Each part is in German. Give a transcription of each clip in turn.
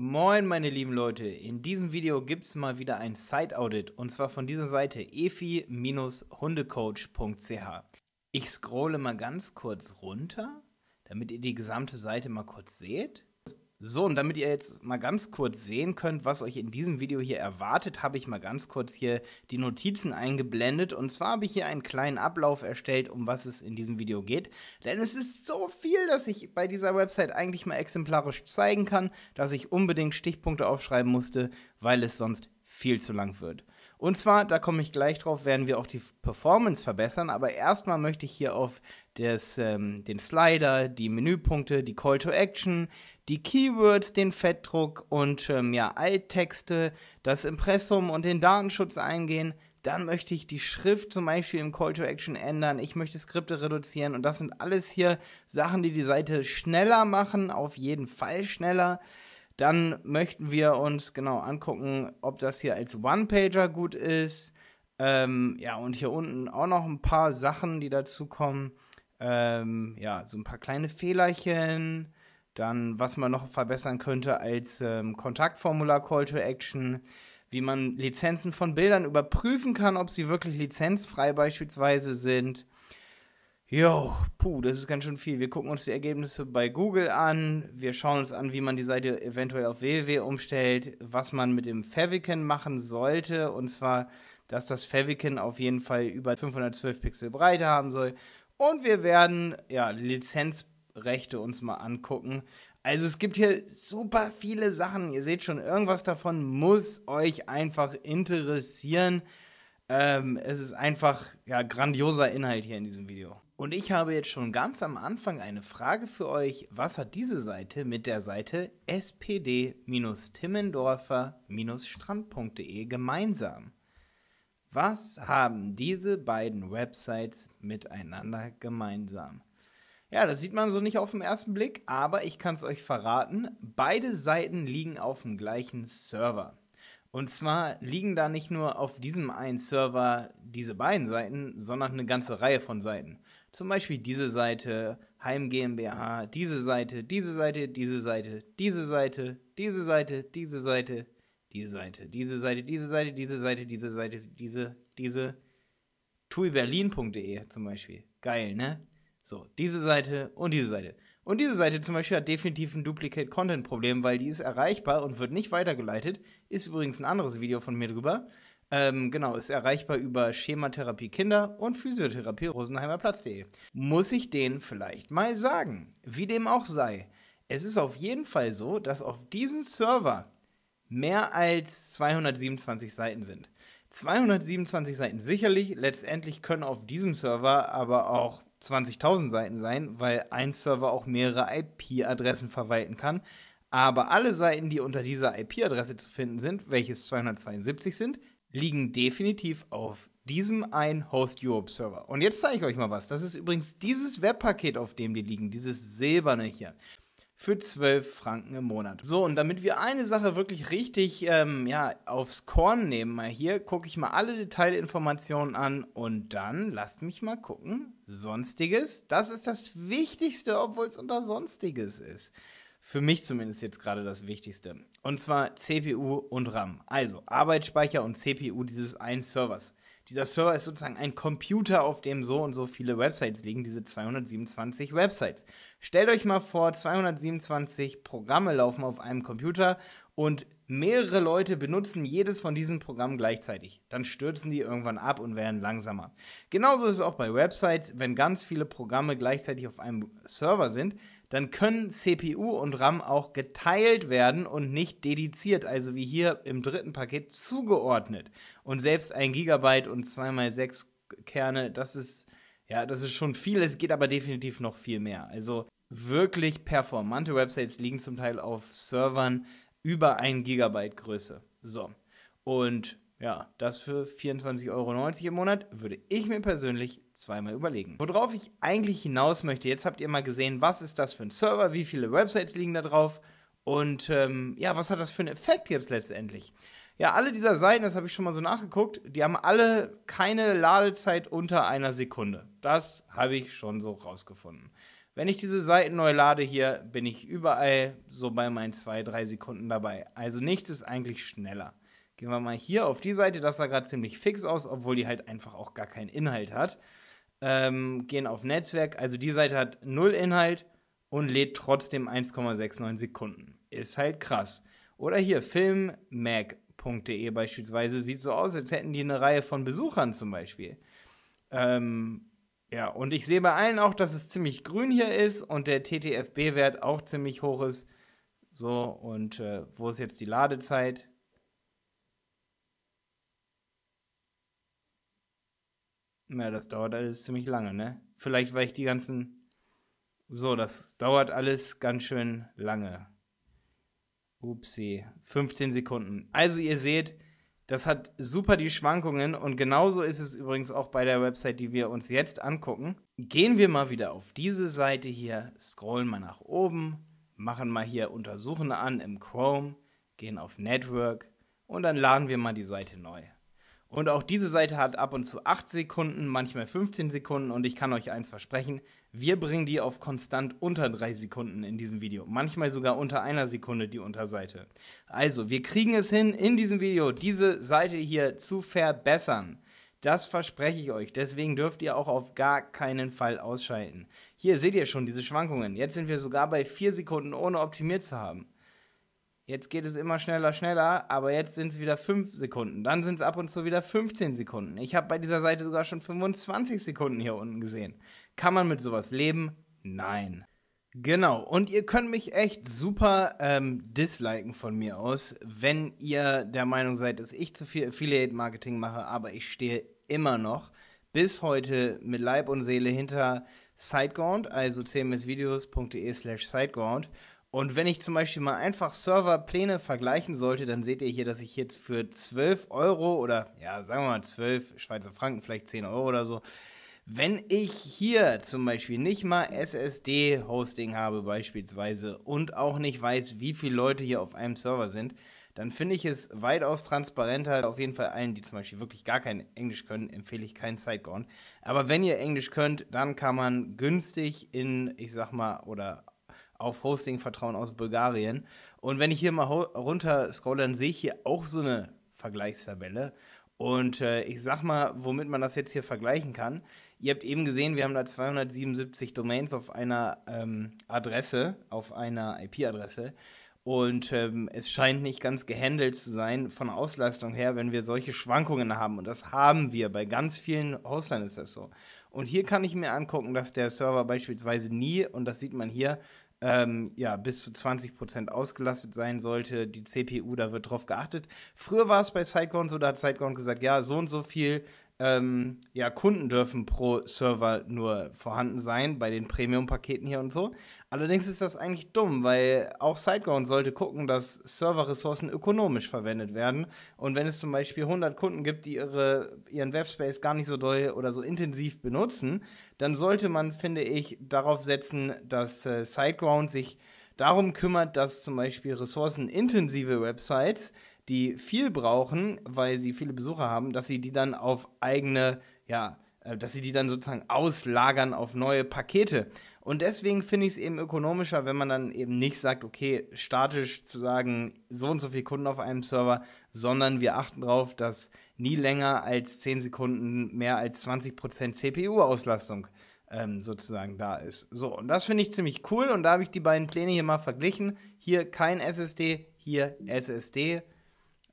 Moin meine lieben Leute, in diesem Video gibt es mal wieder ein side audit und zwar von dieser Seite efi-hundecoach.ch. Ich scrolle mal ganz kurz runter, damit ihr die gesamte Seite mal kurz seht. So, und damit ihr jetzt mal ganz kurz sehen könnt, was euch in diesem Video hier erwartet, habe ich mal ganz kurz hier die Notizen eingeblendet. Und zwar habe ich hier einen kleinen Ablauf erstellt, um was es in diesem Video geht. Denn es ist so viel, dass ich bei dieser Website eigentlich mal exemplarisch zeigen kann, dass ich unbedingt Stichpunkte aufschreiben musste, weil es sonst viel zu lang wird. Und zwar, da komme ich gleich drauf, werden wir auch die Performance verbessern, aber erstmal möchte ich hier auf das, ähm, den Slider, die Menüpunkte, die Call to Action, die Keywords, den Fettdruck und ähm, ja, Alttexte, das Impressum und den Datenschutz eingehen. Dann möchte ich die Schrift zum Beispiel im Call to Action ändern. Ich möchte Skripte reduzieren und das sind alles hier Sachen, die die Seite schneller machen, auf jeden Fall schneller. Dann möchten wir uns genau angucken, ob das hier als One-Pager gut ist. Ähm, ja, und hier unten auch noch ein paar Sachen, die dazu kommen. Ähm, ja, so ein paar kleine Fehlerchen. Dann, was man noch verbessern könnte als ähm, Kontaktformular Call to Action, wie man Lizenzen von Bildern überprüfen kann, ob sie wirklich lizenzfrei beispielsweise sind. Jo, puh, das ist ganz schön viel. Wir gucken uns die Ergebnisse bei Google an. Wir schauen uns an, wie man die Seite eventuell auf www umstellt, was man mit dem Favicon machen sollte. Und zwar, dass das Favicon auf jeden Fall über 512 Pixel Breite haben soll. Und wir werden ja, Lizenz Rechte uns mal angucken. Also es gibt hier super viele Sachen. Ihr seht schon, irgendwas davon muss euch einfach interessieren. Ähm, es ist einfach ja grandioser Inhalt hier in diesem Video. Und ich habe jetzt schon ganz am Anfang eine Frage für euch. Was hat diese Seite mit der Seite spd-timmendorfer-strand.de gemeinsam? Was haben diese beiden Websites miteinander gemeinsam? Ja, das sieht man so nicht auf den ersten Blick, aber ich kann es euch verraten. Beide Seiten liegen auf dem gleichen Server. Und zwar liegen da nicht nur auf diesem einen Server diese beiden Seiten, sondern eine ganze Reihe von Seiten. Zum Beispiel diese Seite, Heim GmbH, diese Seite, diese Seite, diese Seite, diese Seite, diese Seite, diese Seite, diese Seite, diese Seite, diese Seite, diese Seite, diese Seite, diese, diese, tui berlin.de zum Beispiel. Geil, ne? So, diese Seite und diese Seite. Und diese Seite zum Beispiel hat definitiv ein Duplicate-Content-Problem, weil die ist erreichbar und wird nicht weitergeleitet. Ist übrigens ein anderes Video von mir drüber. Ähm, genau, ist erreichbar über Schematherapie Kinder und Physiotherapie Rosenheimerplatz.de. Muss ich denen vielleicht mal sagen, wie dem auch sei. Es ist auf jeden Fall so, dass auf diesem Server mehr als 227 Seiten sind. 227 Seiten sicherlich, letztendlich können auf diesem Server aber auch 20.000 Seiten sein, weil ein Server auch mehrere IP-Adressen verwalten kann. Aber alle Seiten, die unter dieser IP-Adresse zu finden sind, welches 272 sind, liegen definitiv auf diesem einen Host Europe Server. Und jetzt zeige ich euch mal was. Das ist übrigens dieses Webpaket, auf dem die liegen, dieses silberne hier für 12 Franken im Monat. So, und damit wir eine Sache wirklich richtig ähm, ja, aufs Korn nehmen, mal hier, gucke ich mal alle Detailinformationen an und dann lasst mich mal gucken. Sonstiges, das ist das Wichtigste, obwohl es unter Sonstiges ist. Für mich zumindest jetzt gerade das Wichtigste. Und zwar CPU und RAM. Also Arbeitsspeicher und CPU dieses einen Servers dieser Server ist sozusagen ein Computer, auf dem so und so viele Websites liegen, diese 227 Websites. Stellt euch mal vor, 227 Programme laufen auf einem Computer und mehrere Leute benutzen jedes von diesen Programmen gleichzeitig. Dann stürzen die irgendwann ab und werden langsamer. Genauso ist es auch bei Websites, wenn ganz viele Programme gleichzeitig auf einem Server sind, dann können CPU und RAM auch geteilt werden und nicht dediziert, also wie hier im dritten Paket zugeordnet. Und selbst ein Gigabyte und 2x6 Kerne, das ist, ja, das ist schon viel. Es geht aber definitiv noch viel mehr. Also wirklich performante Websites liegen zum Teil auf Servern über 1 Gigabyte Größe. So. Und ja, das für 24,90 Euro im Monat würde ich mir persönlich zweimal überlegen. Worauf ich eigentlich hinaus möchte, jetzt habt ihr mal gesehen, was ist das für ein Server, wie viele Websites liegen da drauf und ähm, ja, was hat das für einen Effekt jetzt letztendlich? Ja, alle dieser Seiten, das habe ich schon mal so nachgeguckt, die haben alle keine Ladezeit unter einer Sekunde. Das habe ich schon so rausgefunden. Wenn ich diese Seiten neu lade hier, bin ich überall so bei meinen zwei, drei Sekunden dabei. Also nichts ist eigentlich schneller. Gehen wir mal hier auf die Seite, das sah gerade ziemlich fix aus, obwohl die halt einfach auch gar keinen Inhalt hat. Ähm, gehen auf Netzwerk, also die Seite hat null Inhalt und lädt trotzdem 1,69 Sekunden. Ist halt krass. Oder hier Film Mac Reeperbahn.de beispielsweise sieht so aus, als hätten die eine Reihe von Besuchern zum Beispiel. Ähm, ja, und ich sehe bei allen auch, dass es ziemlich grün hier ist und der TTFB-Wert auch ziemlich hoch ist. So, und äh, wo ist jetzt die Ladezeit? Na, ja, das dauert alles ziemlich lange, ne? Vielleicht, weil ich die ganzen. So, das dauert alles ganz schön lange. Upsi, 15 Sekunden. Also ihr seht, das hat super die Schwankungen und genauso ist es übrigens auch bei der Website, die wir uns jetzt angucken. Gehen wir mal wieder auf diese Seite hier, scrollen mal nach oben, machen mal hier Untersuchen an im Chrome, gehen auf Network und dann laden wir mal die Seite neu. Und auch diese Seite hat ab und zu 8 Sekunden, manchmal 15 Sekunden und ich kann euch eins versprechen, wir bringen die auf konstant unter drei Sekunden in diesem Video. Manchmal sogar unter einer Sekunde die Unterseite. Also, wir kriegen es hin, in diesem Video diese Seite hier zu verbessern. Das verspreche ich euch. Deswegen dürft ihr auch auf gar keinen Fall ausschalten. Hier seht ihr schon diese Schwankungen. Jetzt sind wir sogar bei 4 Sekunden, ohne optimiert zu haben. Jetzt geht es immer schneller, schneller, aber jetzt sind es wieder 5 Sekunden. Dann sind es ab und zu wieder 15 Sekunden. Ich habe bei dieser Seite sogar schon 25 Sekunden hier unten gesehen. Kann man mit sowas leben? Nein. Genau, und ihr könnt mich echt super ähm, disliken von mir aus, wenn ihr der Meinung seid, dass ich zu viel Affiliate-Marketing mache, aber ich stehe immer noch bis heute mit Leib und Seele hinter Sideground, also cmsvideos.de slash Sideground. Und wenn ich zum Beispiel mal einfach Serverpläne vergleichen sollte, dann seht ihr hier, dass ich jetzt für 12 Euro oder ja, sagen wir mal 12 Schweizer Franken, vielleicht 10 Euro oder so, wenn ich hier zum Beispiel nicht mal SSD-Hosting habe beispielsweise und auch nicht weiß, wie viele Leute hier auf einem Server sind, dann finde ich es weitaus transparenter. Auf jeden Fall allen, die zum Beispiel wirklich gar kein Englisch können, empfehle ich keinen Siteground. Aber wenn ihr Englisch könnt, dann kann man günstig in, ich sag mal, oder auf Hosting vertrauen aus Bulgarien. Und wenn ich hier mal runter scrolle, dann sehe ich hier auch so eine Vergleichstabelle. Und äh, ich sag mal, womit man das jetzt hier vergleichen kann. Ihr habt eben gesehen, wir haben da 277 Domains auf einer ähm, Adresse, auf einer IP-Adresse. Und ähm, es scheint nicht ganz gehandelt zu sein von Auslastung her, wenn wir solche Schwankungen haben. Und das haben wir. Bei ganz vielen Hostlern ist das so. Und hier kann ich mir angucken, dass der Server beispielsweise nie, und das sieht man hier, ähm, ja, bis zu 20% ausgelastet sein sollte. Die CPU, da wird drauf geachtet. Früher war es bei SiteGround so, da hat SiteGround gesagt, ja, so und so viel ähm, ja, Kunden dürfen pro Server nur vorhanden sein, bei den Premium-Paketen hier und so. Allerdings ist das eigentlich dumm, weil auch Sideground sollte gucken, dass Serverressourcen ökonomisch verwendet werden. Und wenn es zum Beispiel 100 Kunden gibt, die ihre, ihren Webspace gar nicht so doll oder so intensiv benutzen, dann sollte man, finde ich, darauf setzen, dass äh, SiteGround sich darum kümmert, dass zum Beispiel ressourcenintensive Websites die viel brauchen, weil sie viele Besucher haben, dass sie die dann auf eigene, ja, äh, dass sie die dann sozusagen auslagern auf neue Pakete. Und deswegen finde ich es eben ökonomischer, wenn man dann eben nicht sagt, okay, statisch zu sagen, so und so viele Kunden auf einem Server, sondern wir achten darauf, dass nie länger als 10 Sekunden mehr als 20% CPU-Auslastung ähm, sozusagen da ist. So, und das finde ich ziemlich cool und da habe ich die beiden Pläne hier mal verglichen. Hier kein SSD, hier SSD.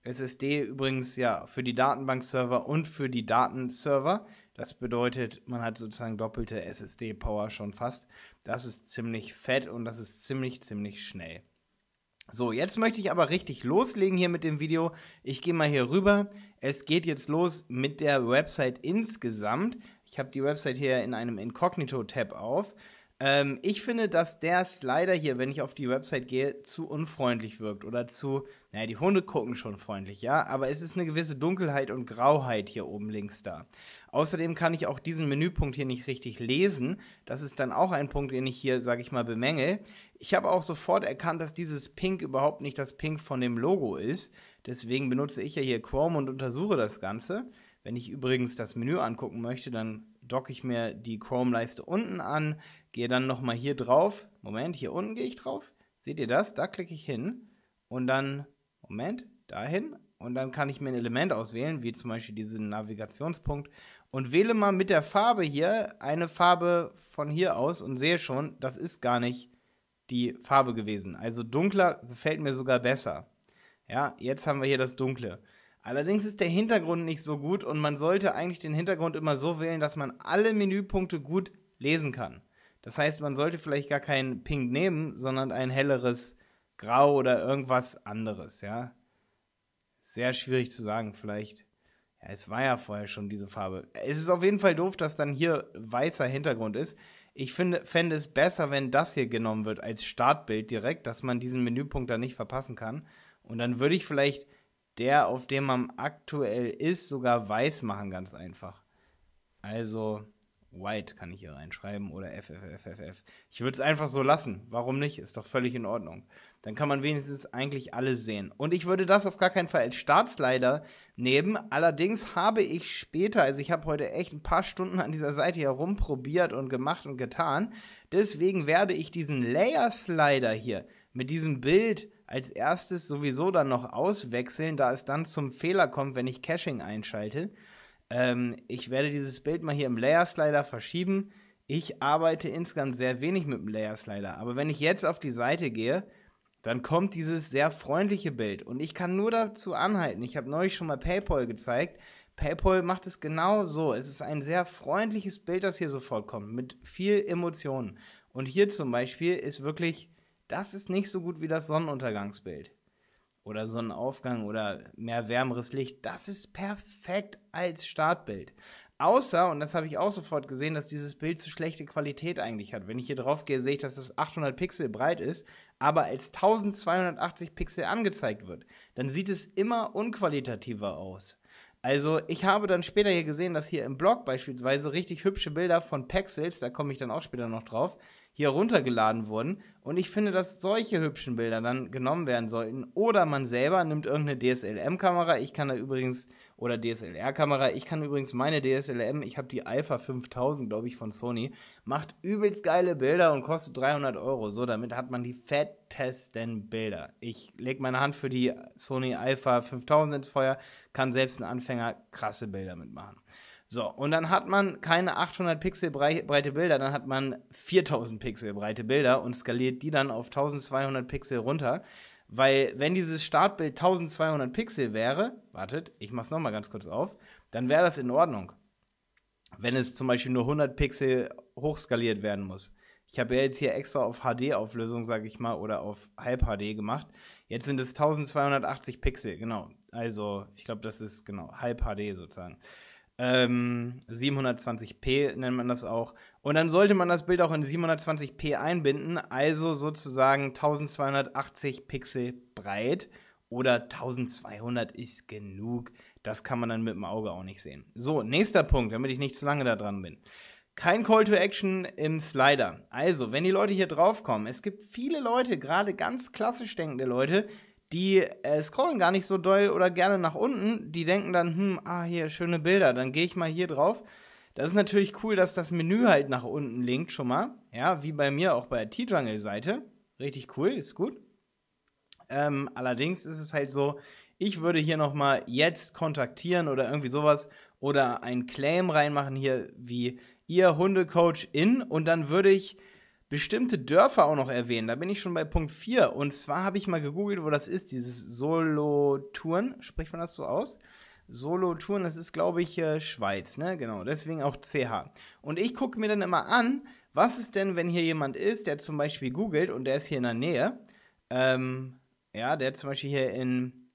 SSD übrigens ja für die Datenbankserver und für die Datenserver. Das bedeutet, man hat sozusagen doppelte SSD-Power schon fast. Das ist ziemlich fett und das ist ziemlich, ziemlich schnell. So, jetzt möchte ich aber richtig loslegen hier mit dem Video. Ich gehe mal hier rüber. Es geht jetzt los mit der Website insgesamt. Ich habe die Website hier in einem Inkognito-Tab auf. Ähm, ich finde, dass der Slider hier, wenn ich auf die Website gehe, zu unfreundlich wirkt oder zu, naja, die Hunde gucken schon freundlich, ja, aber es ist eine gewisse Dunkelheit und Grauheit hier oben links da. Außerdem kann ich auch diesen Menüpunkt hier nicht richtig lesen. Das ist dann auch ein Punkt, den ich hier, sage ich mal, bemängel. Ich habe auch sofort erkannt, dass dieses Pink überhaupt nicht das Pink von dem Logo ist. Deswegen benutze ich ja hier Chrome und untersuche das Ganze. Wenn ich übrigens das Menü angucken möchte, dann docke ich mir die Chrome-Leiste unten an, gehe dann nochmal hier drauf. Moment, hier unten gehe ich drauf. Seht ihr das? Da klicke ich hin und dann, Moment, dahin. Und dann kann ich mir ein Element auswählen, wie zum Beispiel diesen Navigationspunkt. Und wähle mal mit der Farbe hier eine Farbe von hier aus und sehe schon, das ist gar nicht die Farbe gewesen. Also dunkler gefällt mir sogar besser. Ja, jetzt haben wir hier das Dunkle. Allerdings ist der Hintergrund nicht so gut und man sollte eigentlich den Hintergrund immer so wählen, dass man alle Menüpunkte gut lesen kann. Das heißt, man sollte vielleicht gar keinen Pink nehmen, sondern ein helleres Grau oder irgendwas anderes, ja. Sehr schwierig zu sagen, vielleicht. Ja, es war ja vorher schon diese Farbe. Es ist auf jeden Fall doof, dass dann hier weißer Hintergrund ist. Ich finde, fände es besser, wenn das hier genommen wird als Startbild direkt, dass man diesen Menüpunkt dann nicht verpassen kann. Und dann würde ich vielleicht der, auf dem man aktuell ist, sogar weiß machen, ganz einfach. Also White kann ich hier reinschreiben oder FFFFF. Ich würde es einfach so lassen. Warum nicht? Ist doch völlig in Ordnung. Dann kann man wenigstens eigentlich alles sehen. Und ich würde das auf gar keinen Fall als Staatsleiter nehmen. Allerdings habe ich später, also ich habe heute echt ein paar Stunden an dieser Seite herumprobiert und gemacht und getan. Deswegen werde ich diesen Layer Slider hier mit diesem Bild als erstes sowieso dann noch auswechseln, da es dann zum Fehler kommt, wenn ich Caching einschalte. Ähm, ich werde dieses Bild mal hier im Layer Slider verschieben. Ich arbeite insgesamt sehr wenig mit dem Layer Slider, aber wenn ich jetzt auf die Seite gehe, dann kommt dieses sehr freundliche Bild und ich kann nur dazu anhalten. Ich habe neulich schon mal PayPal gezeigt. PayPal macht es genau so. Es ist ein sehr freundliches Bild, das hier sofort kommt, mit viel Emotionen. Und hier zum Beispiel ist wirklich das ist nicht so gut wie das Sonnenuntergangsbild. Oder Sonnenaufgang oder mehr wärmeres Licht. Das ist perfekt als Startbild. Außer, und das habe ich auch sofort gesehen, dass dieses Bild zu schlechte Qualität eigentlich hat. Wenn ich hier drauf gehe, sehe ich, dass das 800 Pixel breit ist, aber als 1280 Pixel angezeigt wird. Dann sieht es immer unqualitativer aus. Also, ich habe dann später hier gesehen, dass hier im Blog beispielsweise richtig hübsche Bilder von Pexels, da komme ich dann auch später noch drauf, hier runtergeladen wurden. Und ich finde, dass solche hübschen Bilder dann genommen werden sollten. Oder man selber nimmt irgendeine DSLM-Kamera. Ich kann da übrigens, oder DSLR-Kamera, ich kann übrigens meine DSLM, ich habe die Alpha 5000, glaube ich, von Sony, macht übelst geile Bilder und kostet 300 Euro. So, damit hat man die fettesten Bilder. Ich lege meine Hand für die Sony Alpha 5000 ins Feuer, kann selbst ein Anfänger krasse Bilder mitmachen. So, und dann hat man keine 800 Pixel breite Bilder, dann hat man 4000 Pixel breite Bilder und skaliert die dann auf 1200 Pixel runter. Weil, wenn dieses Startbild 1200 Pixel wäre, wartet, ich mach's nochmal ganz kurz auf, dann wäre das in Ordnung. Wenn es zum Beispiel nur 100 Pixel hochskaliert werden muss. Ich habe ja jetzt hier extra auf HD-Auflösung, sage ich mal, oder auf Halb-HD gemacht. Jetzt sind es 1280 Pixel, genau. Also, ich glaube, das ist genau Halb-HD sozusagen. Ähm, 720p nennt man das auch. Und dann sollte man das Bild auch in 720p einbinden, also sozusagen 1280 Pixel breit oder 1200 ist genug. Das kann man dann mit dem Auge auch nicht sehen. So, nächster Punkt, damit ich nicht zu lange da dran bin. Kein Call to Action im Slider. Also, wenn die Leute hier draufkommen, es gibt viele Leute, gerade ganz klassisch denkende Leute, die äh, scrollen gar nicht so doll oder gerne nach unten. Die denken dann, hm, ah, hier, schöne Bilder, dann gehe ich mal hier drauf. Das ist natürlich cool, dass das Menü halt nach unten linkt schon mal. Ja, wie bei mir auch bei der T-Jungle-Seite. Richtig cool, ist gut. Ähm, allerdings ist es halt so, ich würde hier nochmal jetzt kontaktieren oder irgendwie sowas oder ein Claim reinmachen hier wie ihr Hundecoach in und dann würde ich bestimmte Dörfer auch noch erwähnen. Da bin ich schon bei Punkt 4. Und zwar habe ich mal gegoogelt, wo das ist, dieses Solothurn. Spricht man das so aus? Solothurn, das ist, glaube ich, äh, Schweiz, ne? Genau, deswegen auch CH. Und ich gucke mir dann immer an, was ist denn, wenn hier jemand ist, der zum Beispiel googelt und der ist hier in der Nähe. Ähm, ja, der zum Beispiel hier in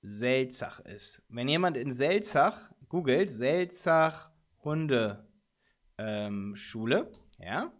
Selzach ist. Wenn jemand in Selzach googelt, Selzach Hundeschule, ähm, ja,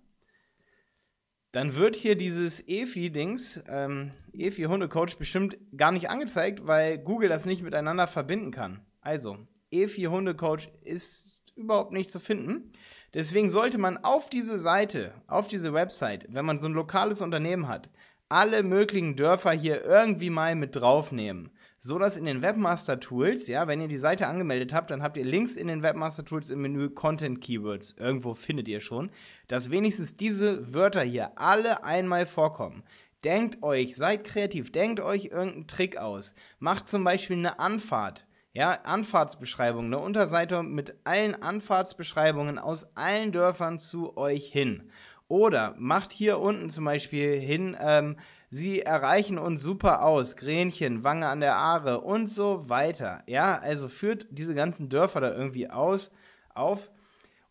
dann wird hier dieses EFI-Dings, ähm, EFI-Hundecoach, bestimmt gar nicht angezeigt, weil Google das nicht miteinander verbinden kann. Also, EFI-Hundecoach ist überhaupt nicht zu finden. Deswegen sollte man auf diese Seite, auf diese Website, wenn man so ein lokales Unternehmen hat, alle möglichen Dörfer hier irgendwie mal mit draufnehmen so dass in den Webmaster Tools, ja, wenn ihr die Seite angemeldet habt, dann habt ihr links in den Webmaster Tools im Menü Content Keywords. Irgendwo findet ihr schon, dass wenigstens diese Wörter hier alle einmal vorkommen. Denkt euch, seid kreativ, denkt euch irgendeinen Trick aus. Macht zum Beispiel eine Anfahrt. Ja, Anfahrtsbeschreibung, eine Unterseite mit allen Anfahrtsbeschreibungen aus allen Dörfern zu euch hin. Oder macht hier unten zum Beispiel hin ähm, Sie erreichen uns super aus. Gränchen, Wange an der Aare und so weiter. Ja, also führt diese ganzen Dörfer da irgendwie aus, auf.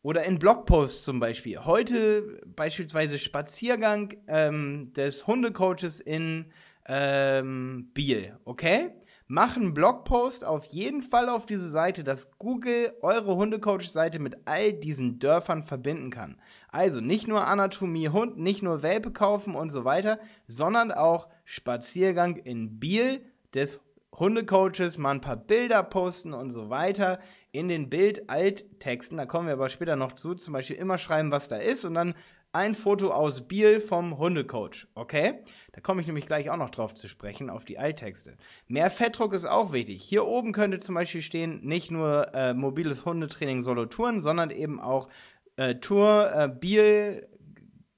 Oder in Blogposts zum Beispiel. Heute beispielsweise Spaziergang ähm, des Hundecoaches in ähm, Biel. Okay? Machen einen Blogpost auf jeden Fall auf diese Seite, dass Google eure Hundecoach-Seite mit all diesen Dörfern verbinden kann. Also nicht nur Anatomie Hund, nicht nur Welpe kaufen und so weiter, sondern auch Spaziergang in Biel des Hundecoaches, mal ein paar Bilder posten und so weiter in den Bild-Alttexten. Da kommen wir aber später noch zu. Zum Beispiel immer schreiben, was da ist und dann ein Foto aus Biel vom Hundecoach. Okay? Da komme ich nämlich gleich auch noch drauf zu sprechen, auf die Alttexte. Mehr Fettdruck ist auch wichtig. Hier oben könnte zum Beispiel stehen, nicht nur äh, mobiles Hundetraining Solo Touren, sondern eben auch äh, Tour, äh, Biel,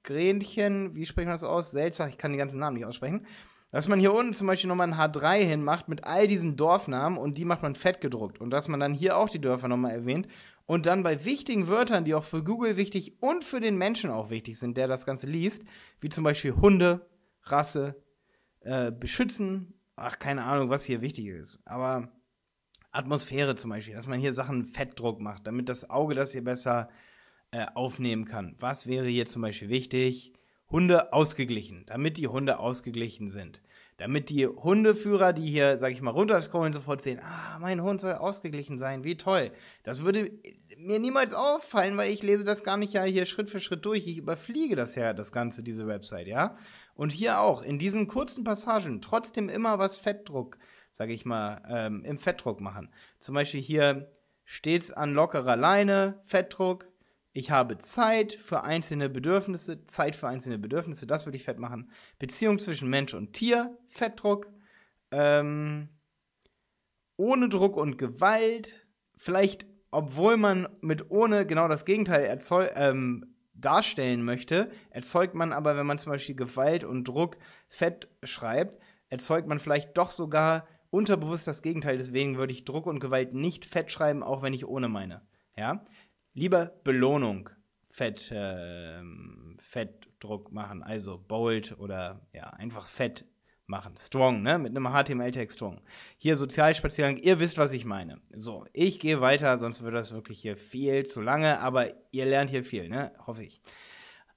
Gränchen, wie spricht man das aus? Selzach, ich kann die ganzen Namen nicht aussprechen. Dass man hier unten zum Beispiel nochmal ein H3 hinmacht mit all diesen Dorfnamen und die macht man fett gedruckt. Und dass man dann hier auch die Dörfer nochmal erwähnt. Und dann bei wichtigen Wörtern, die auch für Google wichtig und für den Menschen auch wichtig sind, der das Ganze liest, wie zum Beispiel Hunde, Rasse, äh, Beschützen, ach, keine Ahnung, was hier wichtig ist. Aber Atmosphäre zum Beispiel, dass man hier Sachen Fettdruck macht, damit das Auge das hier besser äh, äh, aufnehmen kann. Was wäre hier zum Beispiel wichtig? Hunde ausgeglichen, damit die Hunde ausgeglichen sind. Damit die Hundeführer, die hier, sag ich mal, runterscrollen, sofort sehen, ah, mein Hund soll ausgeglichen sein, wie toll. Das würde mir niemals auffallen, weil ich lese das gar nicht ja hier Schritt für Schritt durch. Ich überfliege das ja, das Ganze, diese Website, ja. Und hier auch, in diesen kurzen Passagen, trotzdem immer was Fettdruck, sag ich mal, ähm, im Fettdruck machen. Zum Beispiel hier stets an lockerer Leine, Fettdruck, ich habe Zeit für einzelne Bedürfnisse, Zeit für einzelne Bedürfnisse, das würde ich fett machen. Beziehung zwischen Mensch und Tier, Fettdruck. Ähm, ohne Druck und Gewalt, vielleicht, obwohl man mit ohne genau das Gegenteil ähm, darstellen möchte, erzeugt man aber, wenn man zum Beispiel Gewalt und Druck fett schreibt, erzeugt man vielleicht doch sogar unterbewusst das Gegenteil. Deswegen würde ich Druck und Gewalt nicht fett schreiben, auch wenn ich ohne meine. Ja, Lieber Belohnung Fett, äh, Fettdruck machen, also bold oder ja, einfach fett machen. Strong, ne? Mit einem HTML-Tag strong. Hier Sozialspaziergang, ihr wisst, was ich meine. So, ich gehe weiter, sonst wird das wirklich hier viel zu lange, aber ihr lernt hier viel, ne? Hoffe ich.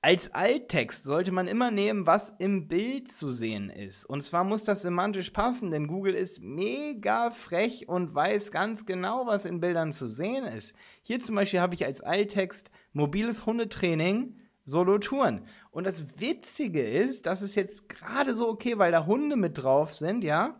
Als Alttext sollte man immer nehmen, was im Bild zu sehen ist. Und zwar muss das semantisch passen, denn Google ist mega frech und weiß ganz genau, was in Bildern zu sehen ist. Hier zum Beispiel habe ich als Alttext mobiles Hundetraining, Solo-Touren. Und das Witzige ist, das ist jetzt gerade so okay, weil da Hunde mit drauf sind, ja.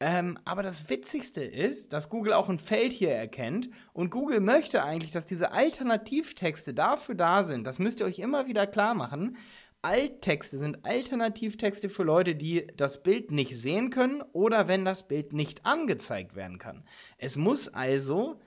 Ähm, aber das Witzigste ist, dass Google auch ein Feld hier erkennt und Google möchte eigentlich, dass diese Alternativtexte dafür da sind. Das müsst ihr euch immer wieder klar machen. Alttexte sind Alternativtexte für Leute, die das Bild nicht sehen können oder wenn das Bild nicht angezeigt werden kann. Es muss also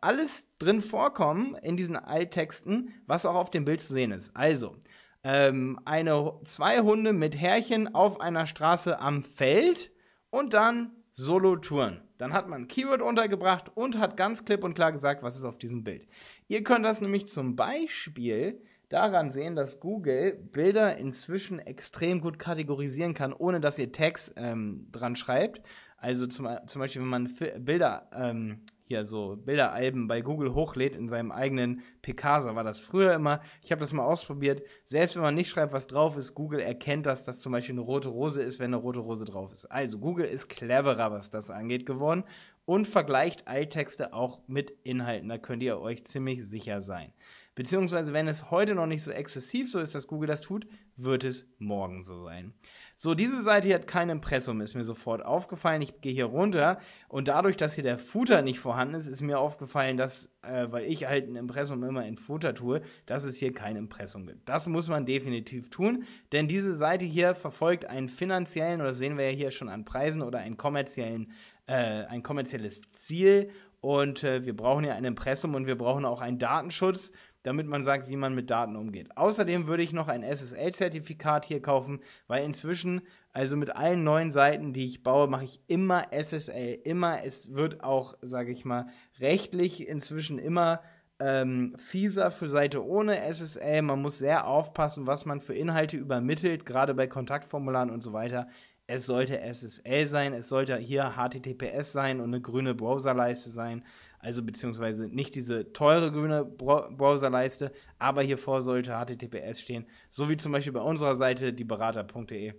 alles drin vorkommen in diesen Alttexten, was auch auf dem Bild zu sehen ist. Also, ähm, eine, zwei Hunde mit Härchen auf einer Straße am Feld und dann Solo-Touren. Dann hat man ein Keyword untergebracht und hat ganz klipp und klar gesagt, was ist auf diesem Bild. Ihr könnt das nämlich zum Beispiel daran sehen, dass Google Bilder inzwischen extrem gut kategorisieren kann, ohne dass ihr Tags ähm, dran schreibt. Also zum, zum Beispiel, wenn man Bilder ähm, hier so Bilderalben bei Google hochlädt in seinem eigenen Picasa war das früher immer. Ich habe das mal ausprobiert. Selbst wenn man nicht schreibt, was drauf ist, Google erkennt, dass das zum Beispiel eine rote Rose ist, wenn eine rote Rose drauf ist. Also Google ist cleverer, was das angeht, geworden und vergleicht Alttexte auch mit Inhalten. Da könnt ihr euch ziemlich sicher sein. Beziehungsweise, wenn es heute noch nicht so exzessiv so ist, dass Google das tut, wird es morgen so sein. So, diese Seite hier hat kein Impressum, ist mir sofort aufgefallen. Ich gehe hier runter und dadurch, dass hier der Footer nicht vorhanden ist, ist mir aufgefallen, dass, äh, weil ich halt ein Impressum immer in Footer tue, dass es hier kein Impressum gibt. Das muss man definitiv tun, denn diese Seite hier verfolgt einen finanziellen, oder sehen wir ja hier schon an Preisen, oder einen kommerziellen, äh, ein kommerzielles Ziel. Und äh, wir brauchen ja ein Impressum und wir brauchen auch einen Datenschutz damit man sagt, wie man mit Daten umgeht. Außerdem würde ich noch ein SSL-Zertifikat hier kaufen, weil inzwischen, also mit allen neuen Seiten, die ich baue, mache ich immer SSL. Immer, es wird auch, sage ich mal, rechtlich inzwischen immer ähm, fieser für Seite ohne SSL. Man muss sehr aufpassen, was man für Inhalte übermittelt, gerade bei Kontaktformularen und so weiter. Es sollte SSL sein, es sollte hier HTTPS sein und eine grüne Browserleiste sein also beziehungsweise nicht diese teure grüne Browserleiste, aber hier vor sollte HTTPS stehen, so wie zum Beispiel bei unserer Seite dieberater.de.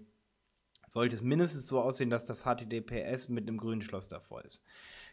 Sollte es mindestens so aussehen, dass das HTTPS mit einem grünen Schloss davor ist.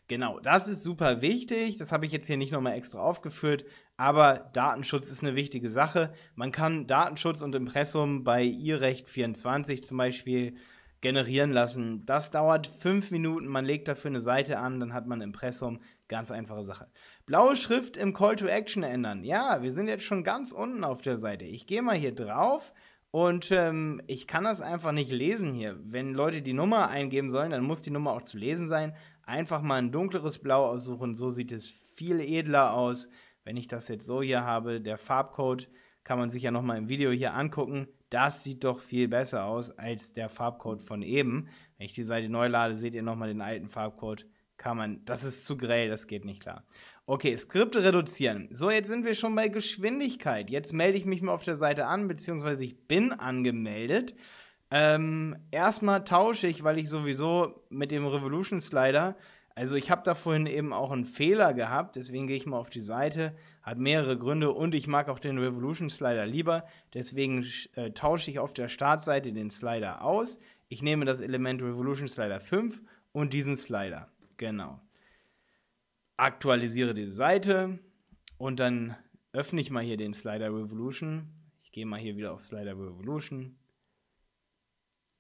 Genau, das ist super wichtig. Das habe ich jetzt hier nicht nochmal extra aufgeführt, aber Datenschutz ist eine wichtige Sache. Man kann Datenschutz und Impressum bei IRecht 24 zum Beispiel generieren lassen. Das dauert fünf Minuten, man legt dafür eine Seite an, dann hat man Impressum. Ganz einfache Sache. Blaue Schrift im Call to Action ändern. Ja, wir sind jetzt schon ganz unten auf der Seite. Ich gehe mal hier drauf und ähm, ich kann das einfach nicht lesen hier. Wenn Leute die Nummer eingeben sollen, dann muss die Nummer auch zu lesen sein. Einfach mal ein dunkleres Blau aussuchen. So sieht es viel edler aus. Wenn ich das jetzt so hier habe, der Farbcode kann man sich ja nochmal im Video hier angucken. Das sieht doch viel besser aus als der Farbcode von eben. Wenn ich die Seite neu lade, seht ihr nochmal den alten Farbcode kann man, das ist zu grell, das geht nicht klar. Okay, Skripte reduzieren. So, jetzt sind wir schon bei Geschwindigkeit. Jetzt melde ich mich mal auf der Seite an, beziehungsweise ich bin angemeldet. Ähm, erstmal tausche ich, weil ich sowieso mit dem Revolution Slider, also ich habe da vorhin eben auch einen Fehler gehabt, deswegen gehe ich mal auf die Seite, hat mehrere Gründe und ich mag auch den Revolution Slider lieber, deswegen äh, tausche ich auf der Startseite den Slider aus. Ich nehme das Element Revolution Slider 5 und diesen Slider. Genau. Aktualisiere diese Seite und dann öffne ich mal hier den Slider Revolution. Ich gehe mal hier wieder auf Slider Revolution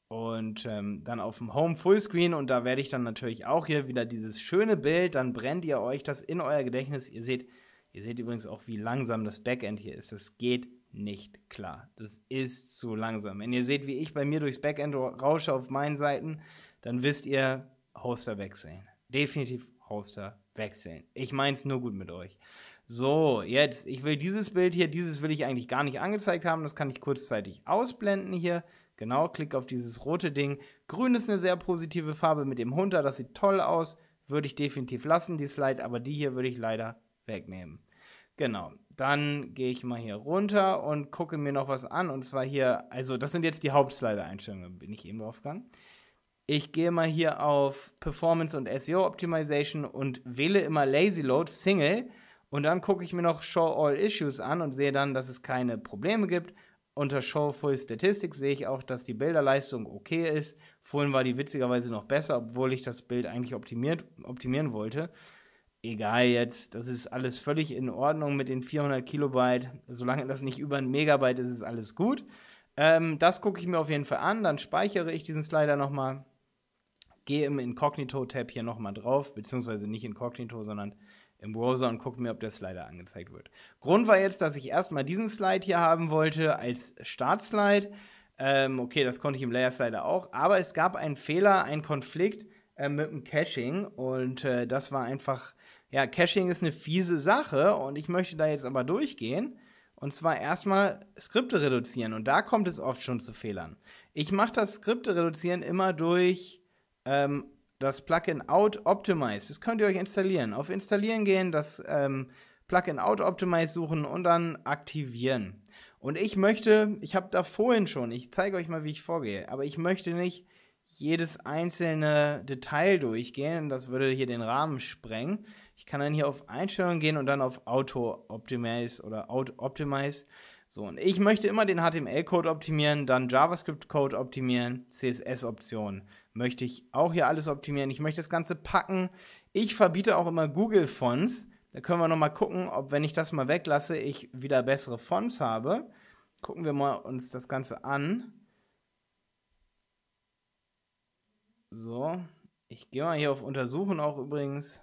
und ähm, dann auf dem Home Fullscreen und da werde ich dann natürlich auch hier wieder dieses schöne Bild, dann brennt ihr euch das in euer Gedächtnis. Ihr seht, ihr seht übrigens auch, wie langsam das Backend hier ist. Das geht nicht klar. Das ist zu langsam. Wenn ihr seht, wie ich bei mir durchs Backend rausche auf meinen Seiten, dann wisst ihr, Hoster wechseln definitiv Hoster wechseln. Ich meine es nur gut mit euch. So, jetzt, ich will dieses Bild hier, dieses will ich eigentlich gar nicht angezeigt haben. Das kann ich kurzzeitig ausblenden hier. Genau, klick auf dieses rote Ding. Grün ist eine sehr positive Farbe mit dem Hunter, das sieht toll aus. Würde ich definitiv lassen, die Slide, aber die hier würde ich leider wegnehmen. Genau, dann gehe ich mal hier runter und gucke mir noch was an. Und zwar hier, also das sind jetzt die Hauptslide-Einstellungen, bin ich eben drauf gegangen ich gehe mal hier auf Performance und SEO Optimization und wähle immer Lazy Load Single und dann gucke ich mir noch Show All Issues an und sehe dann, dass es keine Probleme gibt. Unter Show Full Statistics sehe ich auch, dass die Bilderleistung okay ist. Vorhin war die witzigerweise noch besser, obwohl ich das Bild eigentlich optimiert, optimieren wollte. Egal jetzt, das ist alles völlig in Ordnung mit den 400 Kilobyte. Solange das nicht über ein Megabyte ist, ist alles gut. Ähm, das gucke ich mir auf jeden Fall an. Dann speichere ich diesen Slider nochmal gehe im Incognito-Tab hier nochmal drauf, beziehungsweise nicht Incognito, sondern im Browser und gucke mir, ob der Slider angezeigt wird. Grund war jetzt, dass ich erstmal diesen Slide hier haben wollte als Startslide. Ähm, okay, das konnte ich im Layer Slider auch, aber es gab einen Fehler, einen Konflikt äh, mit dem Caching und äh, das war einfach, ja, Caching ist eine fiese Sache und ich möchte da jetzt aber durchgehen. Und zwar erstmal Skripte reduzieren. Und da kommt es oft schon zu Fehlern. Ich mache das Skripte reduzieren immer durch ähm, das Plugin Out Optimize. Das könnt ihr euch installieren. Auf Installieren gehen, das ähm, Plugin Out Optimize suchen und dann aktivieren. Und ich möchte, ich habe da vorhin schon, ich zeige euch mal, wie ich vorgehe, aber ich möchte nicht jedes einzelne Detail durchgehen. Das würde hier den Rahmen sprengen. Ich kann dann hier auf Einstellungen gehen und dann auf Auto Optimize oder Out Optimize. So, und ich möchte immer den HTML-Code optimieren, dann JavaScript-Code optimieren, CSS-Optionen, möchte ich auch hier alles optimieren. Ich möchte das Ganze packen. Ich verbiete auch immer Google Fonts. Da können wir nochmal gucken, ob, wenn ich das mal weglasse, ich wieder bessere Fonts habe. Gucken wir mal uns das Ganze an. So, ich gehe mal hier auf Untersuchen auch übrigens.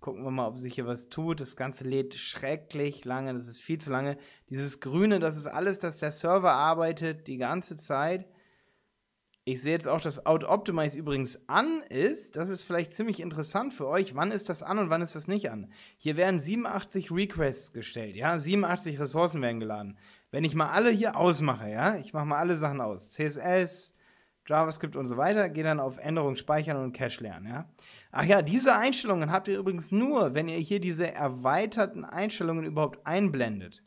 Gucken wir mal, ob sich hier was tut. Das Ganze lädt schrecklich lange. Das ist viel zu lange. Dieses Grüne, das ist alles, dass der Server arbeitet die ganze Zeit. Ich sehe jetzt auch, dass Out-Optimize übrigens an ist. Das ist vielleicht ziemlich interessant für euch. Wann ist das an und wann ist das nicht an? Hier werden 87 Requests gestellt, ja? 87 Ressourcen werden geladen. Wenn ich mal alle hier ausmache, ja? Ich mache mal alle Sachen aus. CSS, JavaScript und so weiter, gehe dann auf Änderung speichern und Cache lernen, ja? Ach ja, diese Einstellungen habt ihr übrigens nur, wenn ihr hier diese erweiterten Einstellungen überhaupt einblendet.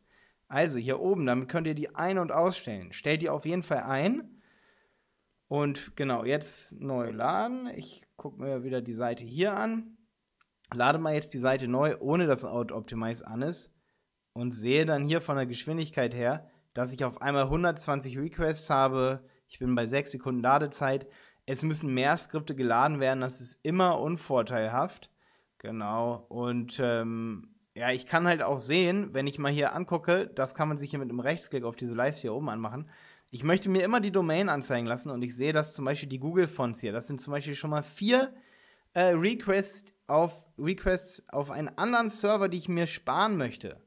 Also hier oben, damit könnt ihr die ein- und ausstellen. Stellt die auf jeden Fall ein und genau, jetzt neu laden. Ich gucke mir wieder die Seite hier an. Lade mal jetzt die Seite neu, ohne dass Auto Optimize an ist. Und sehe dann hier von der Geschwindigkeit her, dass ich auf einmal 120 Requests habe. Ich bin bei 6 Sekunden Ladezeit. Es müssen mehr Skripte geladen werden. Das ist immer unvorteilhaft. Genau. Und ähm, ja, ich kann halt auch sehen, wenn ich mal hier angucke, das kann man sich hier mit einem Rechtsklick auf diese Leiste hier oben anmachen. Ich möchte mir immer die Domain anzeigen lassen und ich sehe das zum Beispiel die Google-Fonts hier. Das sind zum Beispiel schon mal vier äh, Request auf, Requests auf einen anderen Server, die ich mir sparen möchte.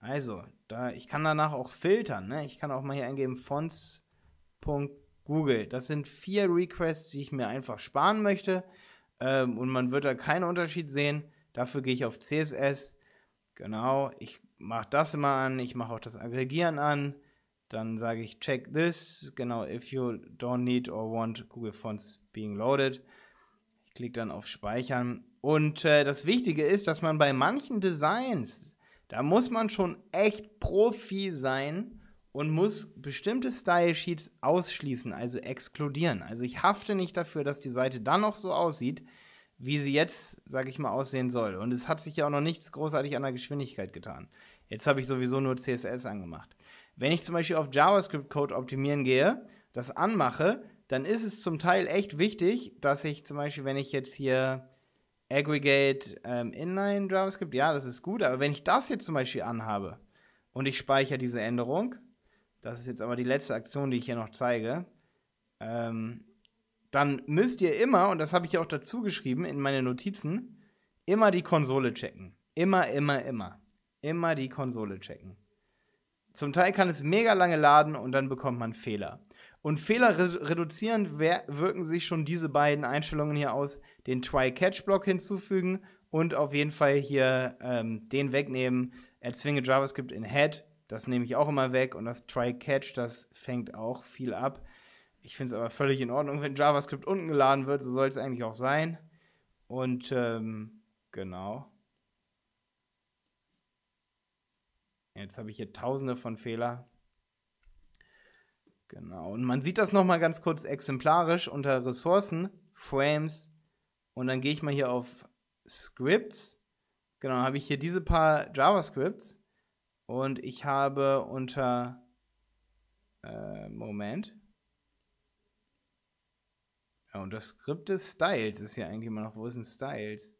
Also, da, ich kann danach auch filtern. Ne? Ich kann auch mal hier eingeben fonts.google. Das sind vier Requests, die ich mir einfach sparen möchte. Ähm, und man wird da keinen Unterschied sehen. Dafür gehe ich auf CSS. Genau, ich mache das immer an. Ich mache auch das Aggregieren an dann sage ich check this, genau, if you don't need or want Google Fonts being loaded. Ich klicke dann auf Speichern. Und äh, das Wichtige ist, dass man bei manchen Designs, da muss man schon echt Profi sein und muss bestimmte Style Sheets ausschließen, also exkludieren. Also ich hafte nicht dafür, dass die Seite dann noch so aussieht, wie sie jetzt, sage ich mal, aussehen soll. Und es hat sich ja auch noch nichts großartig an der Geschwindigkeit getan. Jetzt habe ich sowieso nur CSS angemacht. Wenn ich zum Beispiel auf JavaScript-Code optimieren gehe, das anmache, dann ist es zum Teil echt wichtig, dass ich zum Beispiel, wenn ich jetzt hier Aggregate ähm, Inline JavaScript, ja, das ist gut, aber wenn ich das jetzt zum Beispiel anhabe und ich speichere diese Änderung, das ist jetzt aber die letzte Aktion, die ich hier noch zeige, ähm, dann müsst ihr immer, und das habe ich ja auch dazu geschrieben in meine Notizen, immer die Konsole checken. Immer, immer, immer. Immer die Konsole checken. Zum Teil kann es mega lange laden und dann bekommt man Fehler. Und Fehler re reduzierend wirken sich schon diese beiden Einstellungen hier aus, den Try-Catch-Block hinzufügen und auf jeden Fall hier ähm, den wegnehmen. Erzwinge JavaScript in Head, das nehme ich auch immer weg und das Try-Catch, das fängt auch viel ab. Ich finde es aber völlig in Ordnung, wenn JavaScript unten geladen wird, so soll es eigentlich auch sein. Und ähm, genau. Jetzt habe ich hier tausende von Fehler. Genau. Und man sieht das nochmal ganz kurz exemplarisch unter Ressourcen, Frames. Und dann gehe ich mal hier auf Scripts. Genau, habe ich hier diese paar JavaScripts. Und ich habe unter. Äh, Moment. Ja, unter Skripte Styles ist hier eigentlich immer noch. Wo ist denn Styles?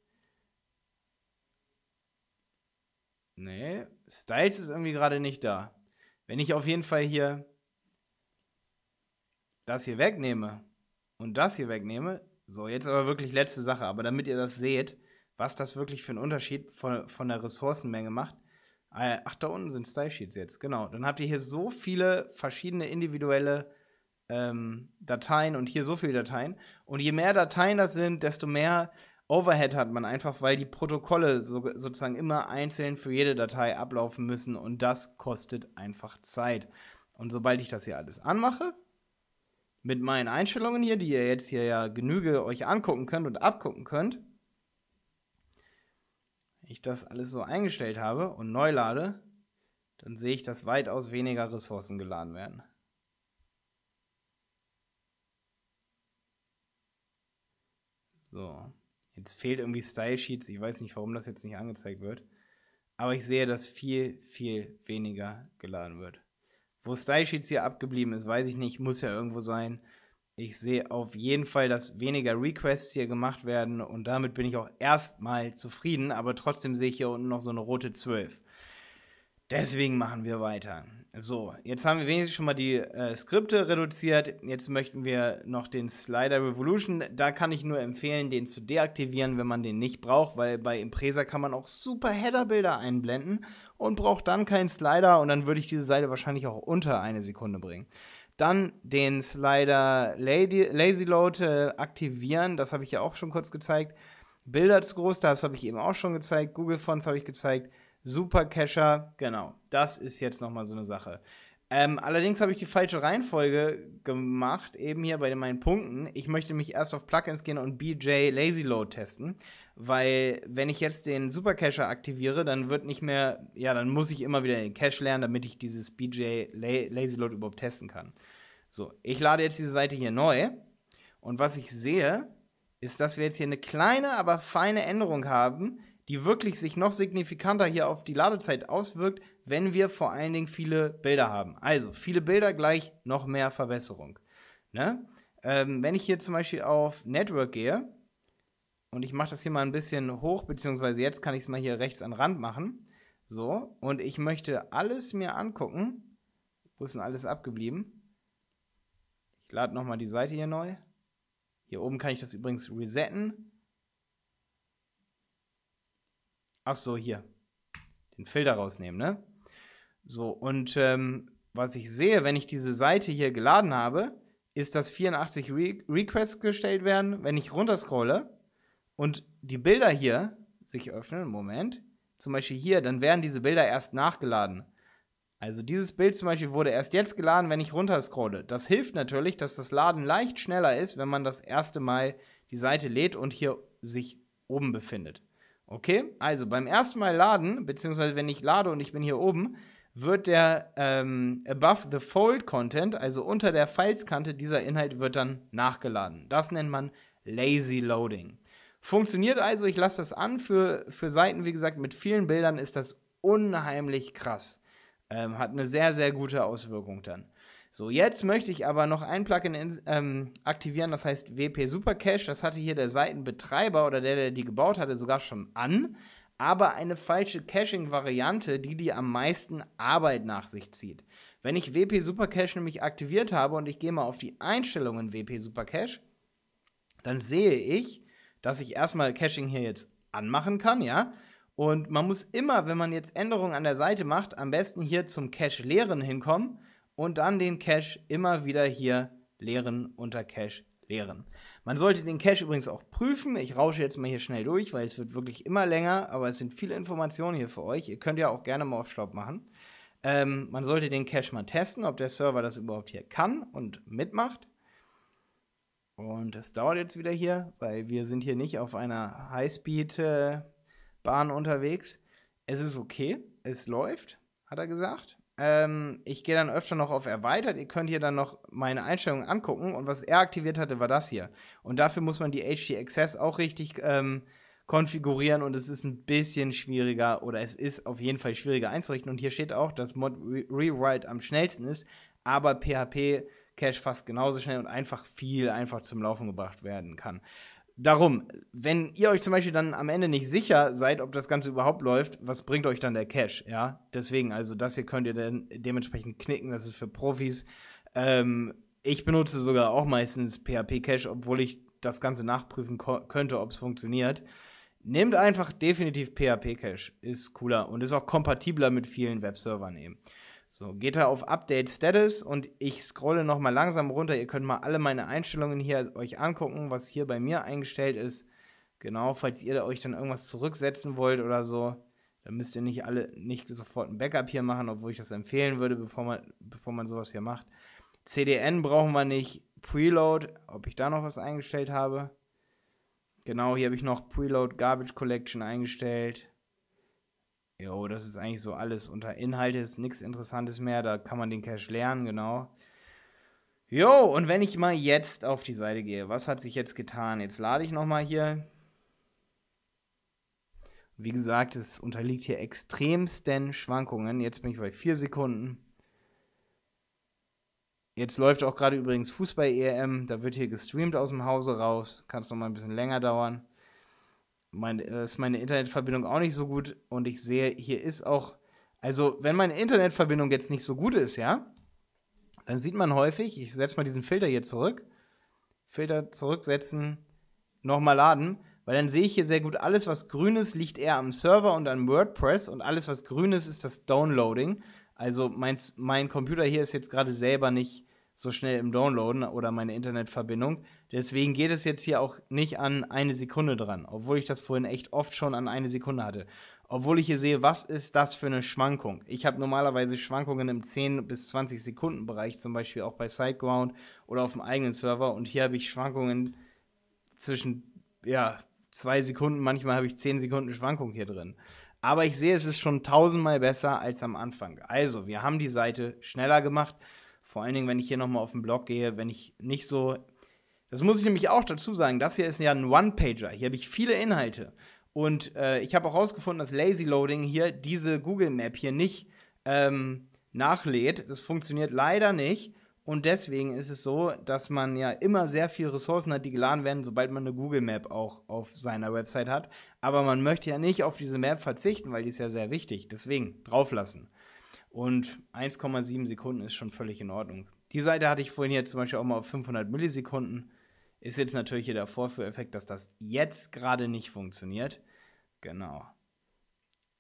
Nee, Styles ist irgendwie gerade nicht da. Wenn ich auf jeden Fall hier das hier wegnehme und das hier wegnehme, so, jetzt aber wirklich letzte Sache, aber damit ihr das seht, was das wirklich für einen Unterschied von, von der Ressourcenmenge macht. Äh, ach, da unten sind Style Sheets jetzt, genau. Dann habt ihr hier so viele verschiedene individuelle ähm, Dateien und hier so viele Dateien. Und je mehr Dateien das sind, desto mehr Overhead hat man einfach, weil die Protokolle so, sozusagen immer einzeln für jede Datei ablaufen müssen und das kostet einfach Zeit. Und sobald ich das hier alles anmache, mit meinen Einstellungen hier, die ihr jetzt hier ja genüge euch angucken könnt und abgucken könnt, wenn ich das alles so eingestellt habe und neu lade, dann sehe ich, dass weitaus weniger Ressourcen geladen werden. So. Jetzt fehlt irgendwie Style Sheets. Ich weiß nicht, warum das jetzt nicht angezeigt wird. Aber ich sehe, dass viel, viel weniger geladen wird. Wo Style Sheets hier abgeblieben ist, weiß ich nicht. Muss ja irgendwo sein. Ich sehe auf jeden Fall, dass weniger Requests hier gemacht werden. Und damit bin ich auch erstmal zufrieden. Aber trotzdem sehe ich hier unten noch so eine rote 12. Deswegen machen wir weiter. So, jetzt haben wir wenigstens schon mal die äh, Skripte reduziert. Jetzt möchten wir noch den Slider Revolution. Da kann ich nur empfehlen, den zu deaktivieren, wenn man den nicht braucht, weil bei Impresa kann man auch super Header-Bilder einblenden und braucht dann keinen Slider und dann würde ich diese Seite wahrscheinlich auch unter eine Sekunde bringen. Dann den Slider Lady, Lazy Load äh, aktivieren, das habe ich ja auch schon kurz gezeigt. Bilder zu groß, das habe ich eben auch schon gezeigt. Google Fonts habe ich gezeigt. Supercacher, genau. Das ist jetzt nochmal so eine Sache. Ähm, allerdings habe ich die falsche Reihenfolge gemacht, eben hier bei den, meinen Punkten. Ich möchte mich erst auf Plugins gehen und BJ Lazy Load testen, weil wenn ich jetzt den Supercacher aktiviere, dann wird nicht mehr, ja, dann muss ich immer wieder den Cache lernen, damit ich dieses BJ La Lazy Load überhaupt testen kann. So, ich lade jetzt diese Seite hier neu und was ich sehe, ist, dass wir jetzt hier eine kleine, aber feine Änderung haben, die wirklich sich noch signifikanter hier auf die Ladezeit auswirkt, wenn wir vor allen Dingen viele Bilder haben. Also viele Bilder gleich noch mehr Verbesserung. Ne? Ähm, wenn ich hier zum Beispiel auf Network gehe und ich mache das hier mal ein bisschen hoch, beziehungsweise jetzt kann ich es mal hier rechts an Rand machen. So, und ich möchte alles mir angucken. Wo ist denn alles abgeblieben? Ich lade nochmal die Seite hier neu. Hier oben kann ich das übrigens resetten. Ach so, hier. Den Filter rausnehmen, ne? So, und ähm, was ich sehe, wenn ich diese Seite hier geladen habe, ist, dass 84 Re Requests gestellt werden. Wenn ich runterscrolle und die Bilder hier sich öffnen, Moment, zum Beispiel hier, dann werden diese Bilder erst nachgeladen. Also dieses Bild zum Beispiel wurde erst jetzt geladen, wenn ich runterscrolle. Das hilft natürlich, dass das Laden leicht schneller ist, wenn man das erste Mal die Seite lädt und hier sich oben befindet. Okay, also beim ersten Mal laden, beziehungsweise wenn ich lade und ich bin hier oben, wird der ähm, Above the Fold Content, also unter der Pfeilskante, dieser Inhalt wird dann nachgeladen. Das nennt man Lazy Loading. Funktioniert also, ich lasse das an. Für, für Seiten, wie gesagt, mit vielen Bildern ist das unheimlich krass. Ähm, hat eine sehr, sehr gute Auswirkung dann. So, jetzt möchte ich aber noch ein Plugin ähm, aktivieren, das heißt WP Supercache. Das hatte hier der Seitenbetreiber oder der, der die gebaut hatte, sogar schon an. Aber eine falsche Caching-Variante, die die am meisten Arbeit nach sich zieht. Wenn ich WP Supercache nämlich aktiviert habe und ich gehe mal auf die Einstellungen WP Supercache, dann sehe ich, dass ich erstmal Caching hier jetzt anmachen kann, ja. Und man muss immer, wenn man jetzt Änderungen an der Seite macht, am besten hier zum Cache leeren hinkommen und dann den Cache immer wieder hier leeren unter Cache leeren. Man sollte den Cache übrigens auch prüfen. Ich rausche jetzt mal hier schnell durch, weil es wird wirklich immer länger, aber es sind viele Informationen hier für euch. Ihr könnt ja auch gerne mal auf Stopp machen. Ähm, man sollte den Cache mal testen, ob der Server das überhaupt hier kann und mitmacht. Und das dauert jetzt wieder hier, weil wir sind hier nicht auf einer Highspeed-Bahn äh, unterwegs. Es ist okay, es läuft, hat er gesagt. Ähm, ich gehe dann öfter noch auf Erweitert. Ihr könnt hier dann noch meine Einstellungen angucken. Und was er aktiviert hatte, war das hier. Und dafür muss man die HD Access auch richtig ähm, konfigurieren. Und es ist ein bisschen schwieriger oder es ist auf jeden Fall schwieriger einzurichten. Und hier steht auch, dass Mod Re Rewrite am schnellsten ist, aber PHP Cache fast genauso schnell und einfach viel einfach zum Laufen gebracht werden kann. Darum, wenn ihr euch zum Beispiel dann am Ende nicht sicher seid, ob das Ganze überhaupt läuft, was bringt euch dann der Cash? Ja, deswegen, also das hier könnt ihr dann dementsprechend knicken, das ist für Profis. Ähm, ich benutze sogar auch meistens PHP Cache, obwohl ich das Ganze nachprüfen könnte, ob es funktioniert. Nehmt einfach definitiv PHP Cache, ist cooler und ist auch kompatibler mit vielen Webservern eben. So, geht er auf Update Status und ich scrolle nochmal langsam runter. Ihr könnt mal alle meine Einstellungen hier euch angucken, was hier bei mir eingestellt ist. Genau, falls ihr euch dann irgendwas zurücksetzen wollt oder so, dann müsst ihr nicht alle nicht sofort ein Backup hier machen, obwohl ich das empfehlen würde, bevor man, bevor man sowas hier macht. CDN brauchen wir nicht. Preload, ob ich da noch was eingestellt habe. Genau, hier habe ich noch Preload Garbage Collection eingestellt. Jo, das ist eigentlich so alles. Unter Inhalte ist nichts Interessantes mehr, da kann man den Cache lernen, genau. Jo, und wenn ich mal jetzt auf die Seite gehe, was hat sich jetzt getan? Jetzt lade ich nochmal hier. Wie gesagt, es unterliegt hier extremsten Schwankungen. Jetzt bin ich bei 4 Sekunden. Jetzt läuft auch gerade übrigens Fußball-EM. Da wird hier gestreamt aus dem Hause raus. Kann es nochmal ein bisschen länger dauern mein, äh, ist meine Internetverbindung auch nicht so gut und ich sehe, hier ist auch, also wenn meine Internetverbindung jetzt nicht so gut ist, ja, dann sieht man häufig, ich setze mal diesen Filter hier zurück, Filter zurücksetzen, nochmal laden, weil dann sehe ich hier sehr gut, alles was grün ist, liegt eher am Server und an WordPress und alles was grün ist, ist das Downloading. Also mein, mein Computer hier ist jetzt gerade selber nicht so schnell im Downloaden oder meine Internetverbindung. Deswegen geht es jetzt hier auch nicht an eine Sekunde dran, obwohl ich das vorhin echt oft schon an eine Sekunde hatte. Obwohl ich hier sehe, was ist das für eine Schwankung? Ich habe normalerweise Schwankungen im 10 bis 20 Sekunden Bereich, zum Beispiel auch bei Sideground oder auf dem eigenen Server. Und hier habe ich Schwankungen zwischen, ja, zwei Sekunden, manchmal habe ich 10 Sekunden Schwankung hier drin. Aber ich sehe, es ist schon tausendmal besser als am Anfang. Also, wir haben die Seite schneller gemacht. Vor allen Dingen, wenn ich hier nochmal auf den Blog gehe, wenn ich nicht so das muss ich nämlich auch dazu sagen. Das hier ist ja ein One-Pager. Hier habe ich viele Inhalte. Und äh, ich habe auch herausgefunden, dass Lazy Loading hier diese Google Map hier nicht ähm, nachlädt. Das funktioniert leider nicht. Und deswegen ist es so, dass man ja immer sehr viele Ressourcen hat, die geladen werden, sobald man eine Google Map auch auf seiner Website hat. Aber man möchte ja nicht auf diese Map verzichten, weil die ist ja sehr wichtig. Deswegen drauflassen. Und 1,7 Sekunden ist schon völlig in Ordnung. Die Seite hatte ich vorhin hier zum Beispiel auch mal auf 500 Millisekunden. Ist jetzt natürlich hier der Vorführeffekt, dass das jetzt gerade nicht funktioniert. Genau.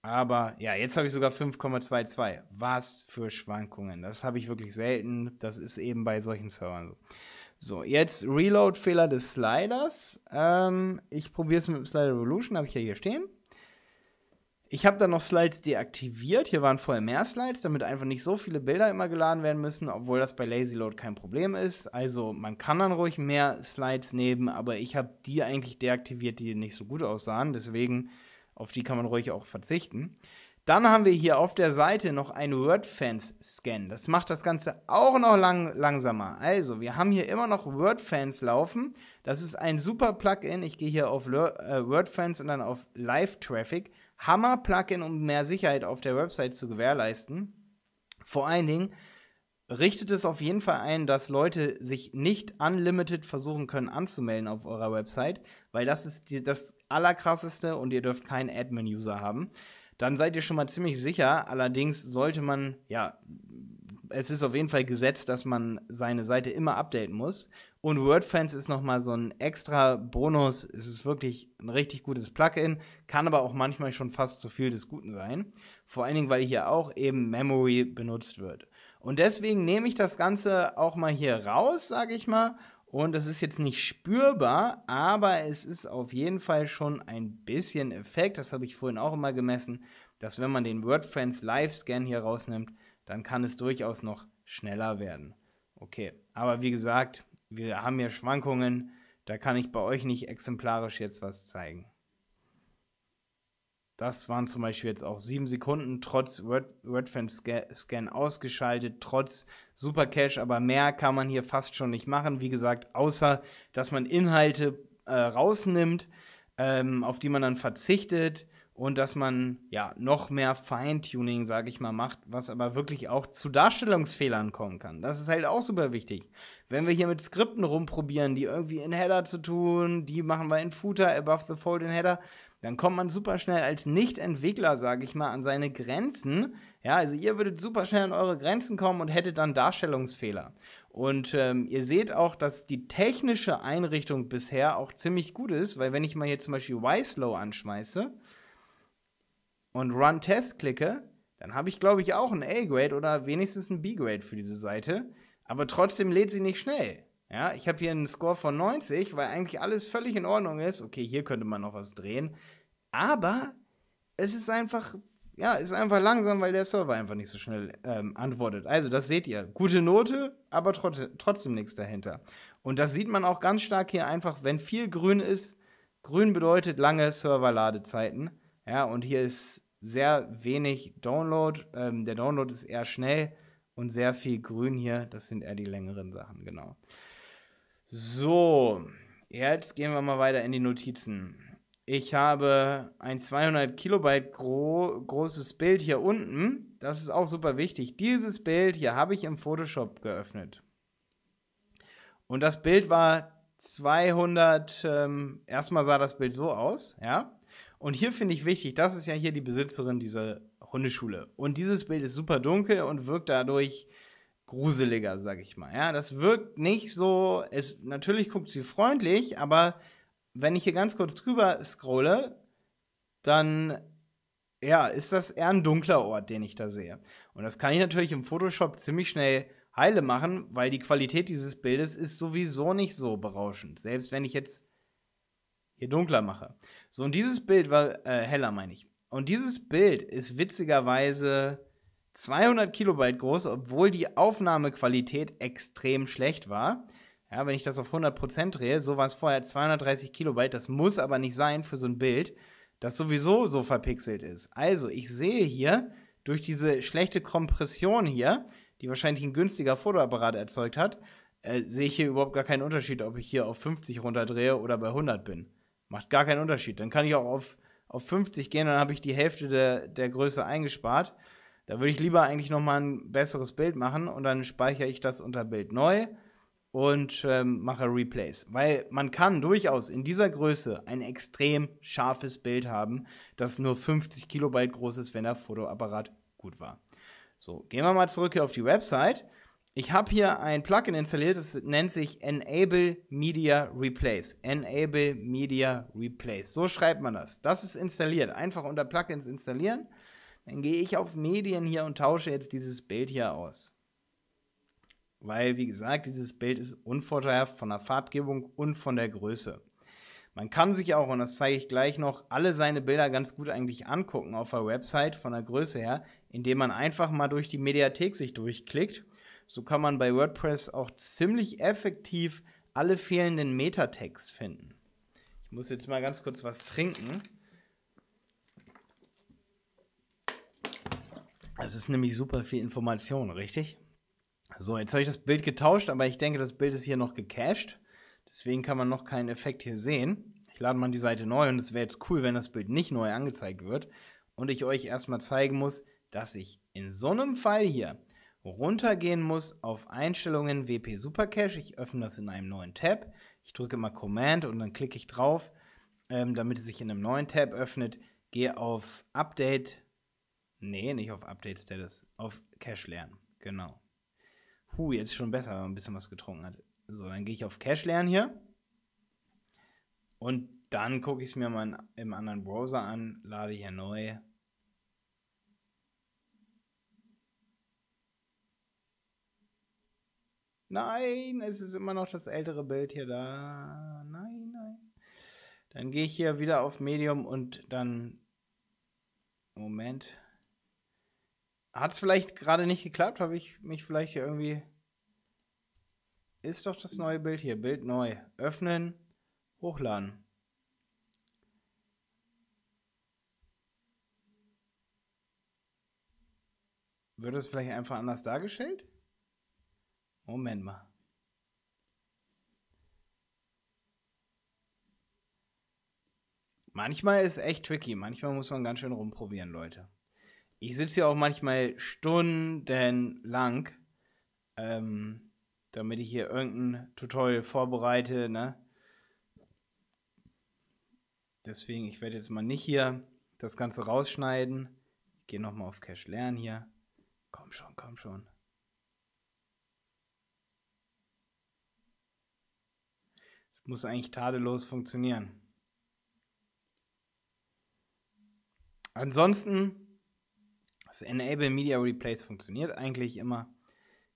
Aber ja, jetzt habe ich sogar 5,22. Was für Schwankungen. Das habe ich wirklich selten. Das ist eben bei solchen Servern so. So, jetzt Reload-Fehler des Sliders. Ähm, ich probiere es mit dem Slider Revolution, habe ich ja hier stehen. Ich habe dann noch Slides deaktiviert. Hier waren vorher mehr Slides, damit einfach nicht so viele Bilder immer geladen werden müssen, obwohl das bei Lazy Load kein Problem ist. Also man kann dann ruhig mehr Slides nehmen, aber ich habe die eigentlich deaktiviert, die nicht so gut aussahen. Deswegen auf die kann man ruhig auch verzichten. Dann haben wir hier auf der Seite noch einen WordFans-Scan. Das macht das Ganze auch noch lang langsamer. Also, wir haben hier immer noch WordFans laufen. Das ist ein super Plugin. Ich gehe hier auf Word, äh, WordFans und dann auf Live Traffic. Hammer-Plugin, um mehr Sicherheit auf der Website zu gewährleisten. Vor allen Dingen richtet es auf jeden Fall ein, dass Leute sich nicht unlimited versuchen können anzumelden auf eurer Website, weil das ist die, das Allerkrasseste und ihr dürft keinen Admin-User haben. Dann seid ihr schon mal ziemlich sicher. Allerdings sollte man, ja, es ist auf jeden Fall gesetzt, dass man seine Seite immer updaten muss. Und WordFans ist nochmal so ein extra Bonus. Es ist wirklich ein richtig gutes Plugin, kann aber auch manchmal schon fast zu viel des Guten sein. Vor allen Dingen, weil hier auch eben Memory benutzt wird. Und deswegen nehme ich das Ganze auch mal hier raus, sage ich mal. Und das ist jetzt nicht spürbar, aber es ist auf jeden Fall schon ein bisschen Effekt. Das habe ich vorhin auch immer gemessen, dass wenn man den WordFans Live Scan hier rausnimmt, dann kann es durchaus noch schneller werden. Okay, aber wie gesagt, wir haben ja Schwankungen, da kann ich bei euch nicht exemplarisch jetzt was zeigen. Das waren zum Beispiel jetzt auch sieben Sekunden, trotz WordFence-Scan ausgeschaltet, trotz Supercache, aber mehr kann man hier fast schon nicht machen. Wie gesagt, außer dass man Inhalte äh, rausnimmt, ähm, auf die man dann verzichtet und dass man ja noch mehr Feintuning, sage ich mal, macht, was aber wirklich auch zu Darstellungsfehlern kommen kann. Das ist halt auch super wichtig. Wenn wir hier mit Skripten rumprobieren, die irgendwie in Header zu tun, die machen wir in Footer, above the fold in Header, dann kommt man super schnell als Nicht-Entwickler, sage ich mal, an seine Grenzen. Ja, also ihr würdet super schnell an eure Grenzen kommen und hättet dann Darstellungsfehler. Und ähm, ihr seht auch, dass die technische Einrichtung bisher auch ziemlich gut ist, weil wenn ich mal hier zum Beispiel Y-Slow anschmeiße, und Run Test klicke, dann habe ich, glaube ich, auch ein A-Grade oder wenigstens ein B-Grade für diese Seite. Aber trotzdem lädt sie nicht schnell. Ja, ich habe hier einen Score von 90, weil eigentlich alles völlig in Ordnung ist. Okay, hier könnte man noch was drehen. Aber es ist einfach, ja, ist einfach langsam, weil der Server einfach nicht so schnell ähm, antwortet. Also, das seht ihr. Gute Note, aber trot trotzdem nichts dahinter. Und das sieht man auch ganz stark hier einfach, wenn viel grün ist. Grün bedeutet lange Serverladezeiten. Ja, und hier ist sehr wenig Download. Ähm, der Download ist eher schnell und sehr viel Grün hier. Das sind eher die längeren Sachen, genau. So, jetzt gehen wir mal weiter in die Notizen. Ich habe ein 200 Kilobyte gro großes Bild hier unten. Das ist auch super wichtig. Dieses Bild hier habe ich im Photoshop geöffnet. Und das Bild war 200, ähm, erstmal sah das Bild so aus, ja. Und hier finde ich wichtig, das ist ja hier die Besitzerin dieser Hundeschule. Und dieses Bild ist super dunkel und wirkt dadurch gruseliger, sag ich mal. Ja, das wirkt nicht so, es, natürlich guckt sie freundlich, aber wenn ich hier ganz kurz drüber scrolle, dann ja, ist das eher ein dunkler Ort, den ich da sehe. Und das kann ich natürlich im Photoshop ziemlich schnell heile machen, weil die Qualität dieses Bildes ist sowieso nicht so berauschend, selbst wenn ich jetzt hier dunkler mache. So, und dieses Bild war, äh, Hella meine ich. Und dieses Bild ist witzigerweise 200 Kilobyte groß, obwohl die Aufnahmequalität extrem schlecht war. Ja, wenn ich das auf 100% drehe, so war es vorher 230 Kilobyte. Das muss aber nicht sein für so ein Bild, das sowieso so verpixelt ist. Also, ich sehe hier durch diese schlechte Kompression hier, die wahrscheinlich ein günstiger Fotoapparat erzeugt hat, äh, sehe ich hier überhaupt gar keinen Unterschied, ob ich hier auf 50 runterdrehe oder bei 100 bin. Macht gar keinen Unterschied. Dann kann ich auch auf, auf 50 gehen, dann habe ich die Hälfte der, der Größe eingespart. Da würde ich lieber eigentlich nochmal ein besseres Bild machen und dann speichere ich das unter Bild neu und ähm, mache Replace. Weil man kann durchaus in dieser Größe ein extrem scharfes Bild haben, das nur 50 Kilobyte groß ist, wenn der Fotoapparat gut war. So, gehen wir mal zurück hier auf die Website ich habe hier ein Plugin installiert, das nennt sich Enable Media Replace. Enable Media Replace. So schreibt man das. Das ist installiert. Einfach unter Plugins installieren. Dann gehe ich auf Medien hier und tausche jetzt dieses Bild hier aus. Weil, wie gesagt, dieses Bild ist unvorteilhaft von der Farbgebung und von der Größe. Man kann sich auch, und das zeige ich gleich noch, alle seine Bilder ganz gut eigentlich angucken auf der Website von der Größe her, indem man einfach mal durch die Mediathek sich durchklickt so kann man bei WordPress auch ziemlich effektiv alle fehlenden Metatext finden. Ich muss jetzt mal ganz kurz was trinken. Das ist nämlich super viel Information, richtig? So, jetzt habe ich das Bild getauscht, aber ich denke, das Bild ist hier noch gecached. Deswegen kann man noch keinen Effekt hier sehen. Ich lade mal die Seite neu und es wäre jetzt cool, wenn das Bild nicht neu angezeigt wird und ich euch erstmal zeigen muss, dass ich in so einem Fall hier runtergehen muss auf Einstellungen WP Supercache. Ich öffne das in einem neuen Tab. Ich drücke mal Command und dann klicke ich drauf, ähm, damit es sich in einem neuen Tab öffnet. Gehe auf Update. Nee, nicht auf Update Status. Auf Cache lernen. Genau. Huh, jetzt schon besser, wenn man ein bisschen was getrunken hat. So, dann gehe ich auf Cache lernen hier. Und dann gucke ich es mir mal in, im anderen Browser an, lade hier neu Nein, es ist immer noch das ältere Bild hier da. Nein, nein. Dann gehe ich hier wieder auf Medium und dann. Moment. Hat es vielleicht gerade nicht geklappt? Habe ich mich vielleicht hier irgendwie. Ist doch das neue Bild hier. Bild neu. Öffnen. Hochladen. Wird es vielleicht einfach anders dargestellt? Moment mal. Manchmal ist es echt tricky. Manchmal muss man ganz schön rumprobieren, Leute. Ich sitze ja auch manchmal stundenlang, ähm, damit ich hier irgendein Tutorial vorbereite, ne? Deswegen, ich werde jetzt mal nicht hier das Ganze rausschneiden. Ich gehe nochmal auf Cash lernen hier. Komm schon, komm schon. muss eigentlich tadellos funktionieren. Ansonsten, das Enable Media Replace funktioniert eigentlich immer.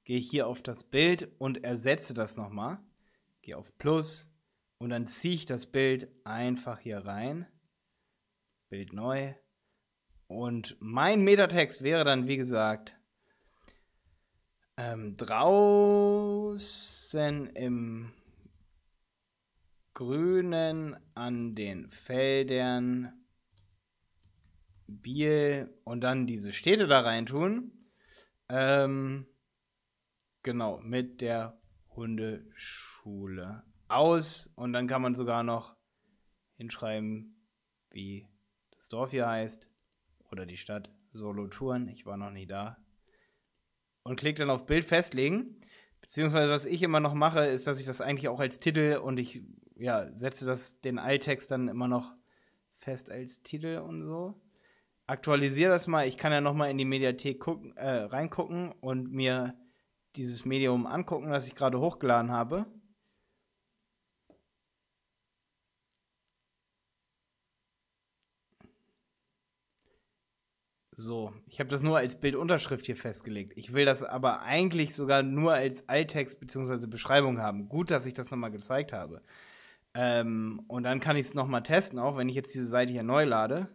Gehe hier auf das Bild und ersetze das nochmal. Gehe auf Plus und dann ziehe ich das Bild einfach hier rein. Bild neu. Und mein Metatext wäre dann, wie gesagt, ähm, draußen im Grünen an den Feldern Biel und dann diese Städte da reintun. Ähm, genau, mit der Hundeschule aus. Und dann kann man sogar noch hinschreiben, wie das Dorf hier heißt oder die Stadt. Solo-Touren, ich war noch nie da. Und klickt dann auf Bild festlegen. Beziehungsweise, was ich immer noch mache, ist, dass ich das eigentlich auch als Titel und ich ja, setze das, den Alttext dann immer noch fest als Titel und so. Aktualisiere das mal. Ich kann ja noch mal in die Mediathek gucken, äh, reingucken und mir dieses Medium angucken, das ich gerade hochgeladen habe. So, ich habe das nur als Bildunterschrift hier festgelegt. Ich will das aber eigentlich sogar nur als Alttext bzw. Beschreibung haben. Gut, dass ich das nochmal gezeigt habe. Ähm, und dann kann ich es nochmal testen, auch wenn ich jetzt diese Seite hier neu lade.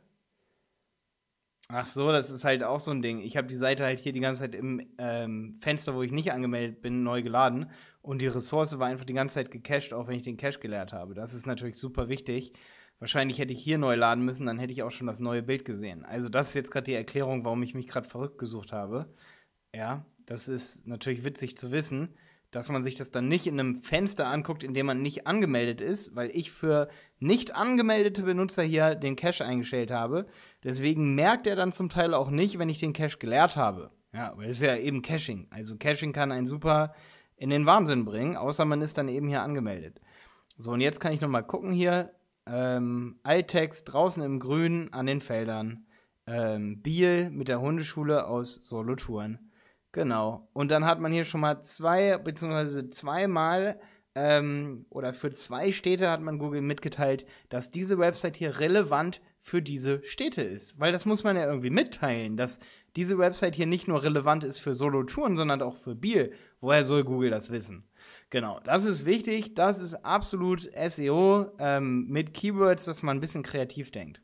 Ach so, das ist halt auch so ein Ding. Ich habe die Seite halt hier die ganze Zeit im ähm, Fenster, wo ich nicht angemeldet bin, neu geladen. Und die Ressource war einfach die ganze Zeit gecached, auch wenn ich den Cache geleert habe. Das ist natürlich super wichtig. Wahrscheinlich hätte ich hier neu laden müssen, dann hätte ich auch schon das neue Bild gesehen. Also das ist jetzt gerade die Erklärung, warum ich mich gerade verrückt gesucht habe. Ja, das ist natürlich witzig zu wissen dass man sich das dann nicht in einem Fenster anguckt, in dem man nicht angemeldet ist, weil ich für nicht angemeldete Benutzer hier den Cache eingestellt habe. Deswegen merkt er dann zum Teil auch nicht, wenn ich den Cache geleert habe. Ja, weil das ist ja eben Caching. Also Caching kann einen super in den Wahnsinn bringen, außer man ist dann eben hier angemeldet. So, und jetzt kann ich nochmal gucken hier. Ähm, Alttext draußen im Grün an den Feldern. Ähm, Biel mit der Hundeschule aus Solothurn. Genau. Und dann hat man hier schon mal zwei, beziehungsweise zweimal ähm, oder für zwei Städte hat man Google mitgeteilt, dass diese Website hier relevant für diese Städte ist. Weil das muss man ja irgendwie mitteilen, dass diese Website hier nicht nur relevant ist für Solo-Touren, sondern auch für Bier. Woher soll Google das wissen? Genau, das ist wichtig. Das ist absolut SEO ähm, mit Keywords, dass man ein bisschen kreativ denkt.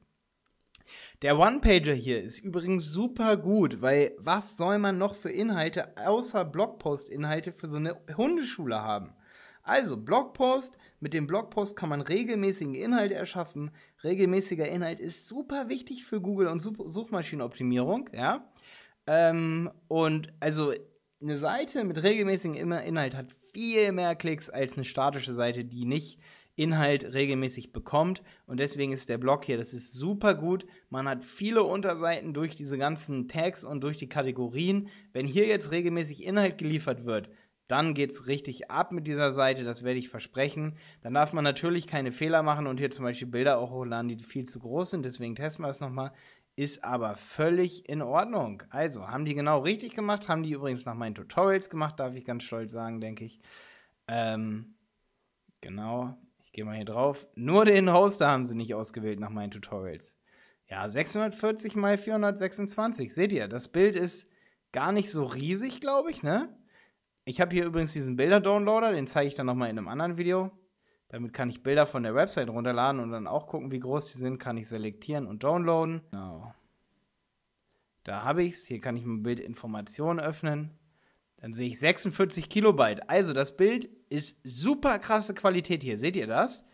Der One-Pager hier ist übrigens super gut, weil was soll man noch für Inhalte außer Blogpost-Inhalte für so eine Hundeschule haben? Also Blogpost, mit dem Blogpost kann man regelmäßigen Inhalt erschaffen. Regelmäßiger Inhalt ist super wichtig für Google und Suchmaschinenoptimierung, ja. Ähm, und also eine Seite mit regelmäßigem Inhalt hat viel mehr Klicks als eine statische Seite, die nicht Inhalt regelmäßig bekommt. Und deswegen ist der Blog hier, das ist super gut. Man hat viele Unterseiten durch diese ganzen Tags und durch die Kategorien. Wenn hier jetzt regelmäßig Inhalt geliefert wird, dann geht es richtig ab mit dieser Seite, das werde ich versprechen. Dann darf man natürlich keine Fehler machen und hier zum Beispiel Bilder auch hochladen, die viel zu groß sind. Deswegen testen wir es nochmal. Ist aber völlig in Ordnung. Also, haben die genau richtig gemacht, haben die übrigens nach meinen Tutorials gemacht, darf ich ganz stolz sagen, denke ich. Ähm, genau, ich gehe mal hier drauf. Nur den Hoster haben sie nicht ausgewählt nach meinen Tutorials. Ja, 640 mal 426. Seht ihr, das Bild ist gar nicht so riesig, glaube ich, ne? Ich habe hier übrigens diesen Bilder-Downloader, den zeige ich dann nochmal in einem anderen Video. Damit kann ich Bilder von der Website runterladen und dann auch gucken, wie groß die sind. Kann ich selektieren und downloaden. Genau. Da habe ich es. Hier kann ich mein Bild Informationen öffnen. Dann sehe ich 46 Kilobyte. Also das Bild ist super krasse Qualität hier. Seht ihr das?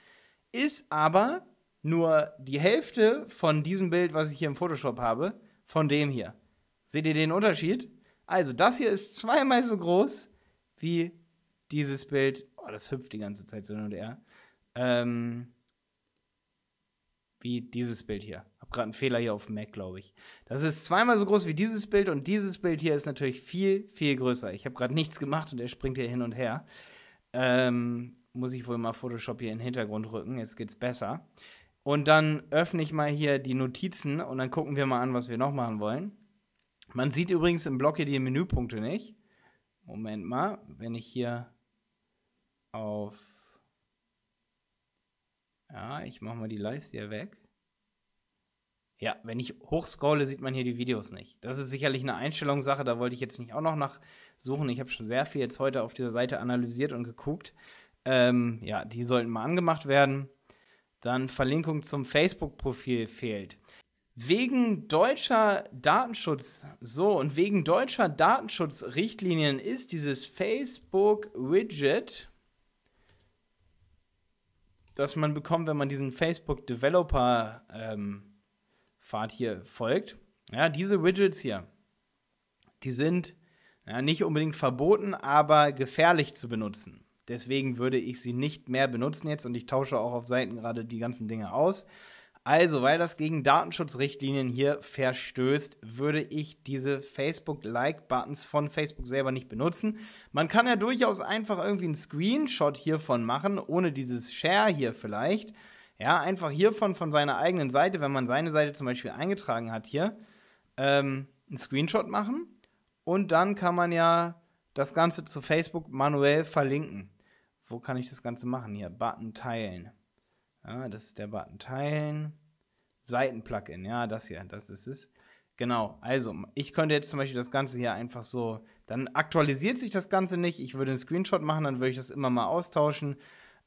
Ist aber nur die Hälfte von diesem Bild, was ich hier im Photoshop habe, von dem hier. Seht ihr den Unterschied? Also das hier ist zweimal so groß wie dieses Bild. Oh, das hüpft die ganze Zeit so hin und her. Ähm, wie dieses Bild hier habe gerade einen Fehler hier auf dem Mac, glaube ich. Das ist zweimal so groß wie dieses Bild und dieses Bild hier ist natürlich viel, viel größer. Ich habe gerade nichts gemacht und er springt hier hin und her. Ähm, muss ich wohl mal Photoshop hier in den Hintergrund rücken, jetzt geht's besser. Und dann öffne ich mal hier die Notizen und dann gucken wir mal an, was wir noch machen wollen. Man sieht übrigens im Block hier die Menüpunkte nicht. Moment mal, wenn ich hier auf. Ja, ich mache mal die Leiste hier weg. Ja, wenn ich hochscrolle, sieht man hier die Videos nicht. Das ist sicherlich eine Einstellungssache, da wollte ich jetzt nicht auch noch nach suchen. Ich habe schon sehr viel jetzt heute auf dieser Seite analysiert und geguckt. Ähm, ja, die sollten mal angemacht werden. Dann Verlinkung zum Facebook-Profil fehlt. Wegen deutscher Datenschutz, so und wegen deutscher Datenschutzrichtlinien ist dieses Facebook-Widget, das man bekommt, wenn man diesen Facebook-Developer ähm, Pfad hier folgt. Ja, diese Widgets hier, die sind ja, nicht unbedingt verboten, aber gefährlich zu benutzen. Deswegen würde ich sie nicht mehr benutzen jetzt und ich tausche auch auf Seiten gerade die ganzen Dinge aus. Also, weil das gegen Datenschutzrichtlinien hier verstößt, würde ich diese Facebook-Like-Buttons von Facebook selber nicht benutzen. Man kann ja durchaus einfach irgendwie einen Screenshot hiervon machen, ohne dieses Share hier vielleicht. Ja, einfach hiervon, von seiner eigenen Seite, wenn man seine Seite zum Beispiel eingetragen hat hier, ähm, einen Screenshot machen und dann kann man ja das Ganze zu Facebook manuell verlinken. Wo kann ich das Ganze machen? Hier, Button teilen. Ja, das ist der Button teilen. Seitenplugin, ja, das hier, das ist es. Genau, also ich könnte jetzt zum Beispiel das Ganze hier einfach so, dann aktualisiert sich das Ganze nicht. Ich würde einen Screenshot machen, dann würde ich das immer mal austauschen.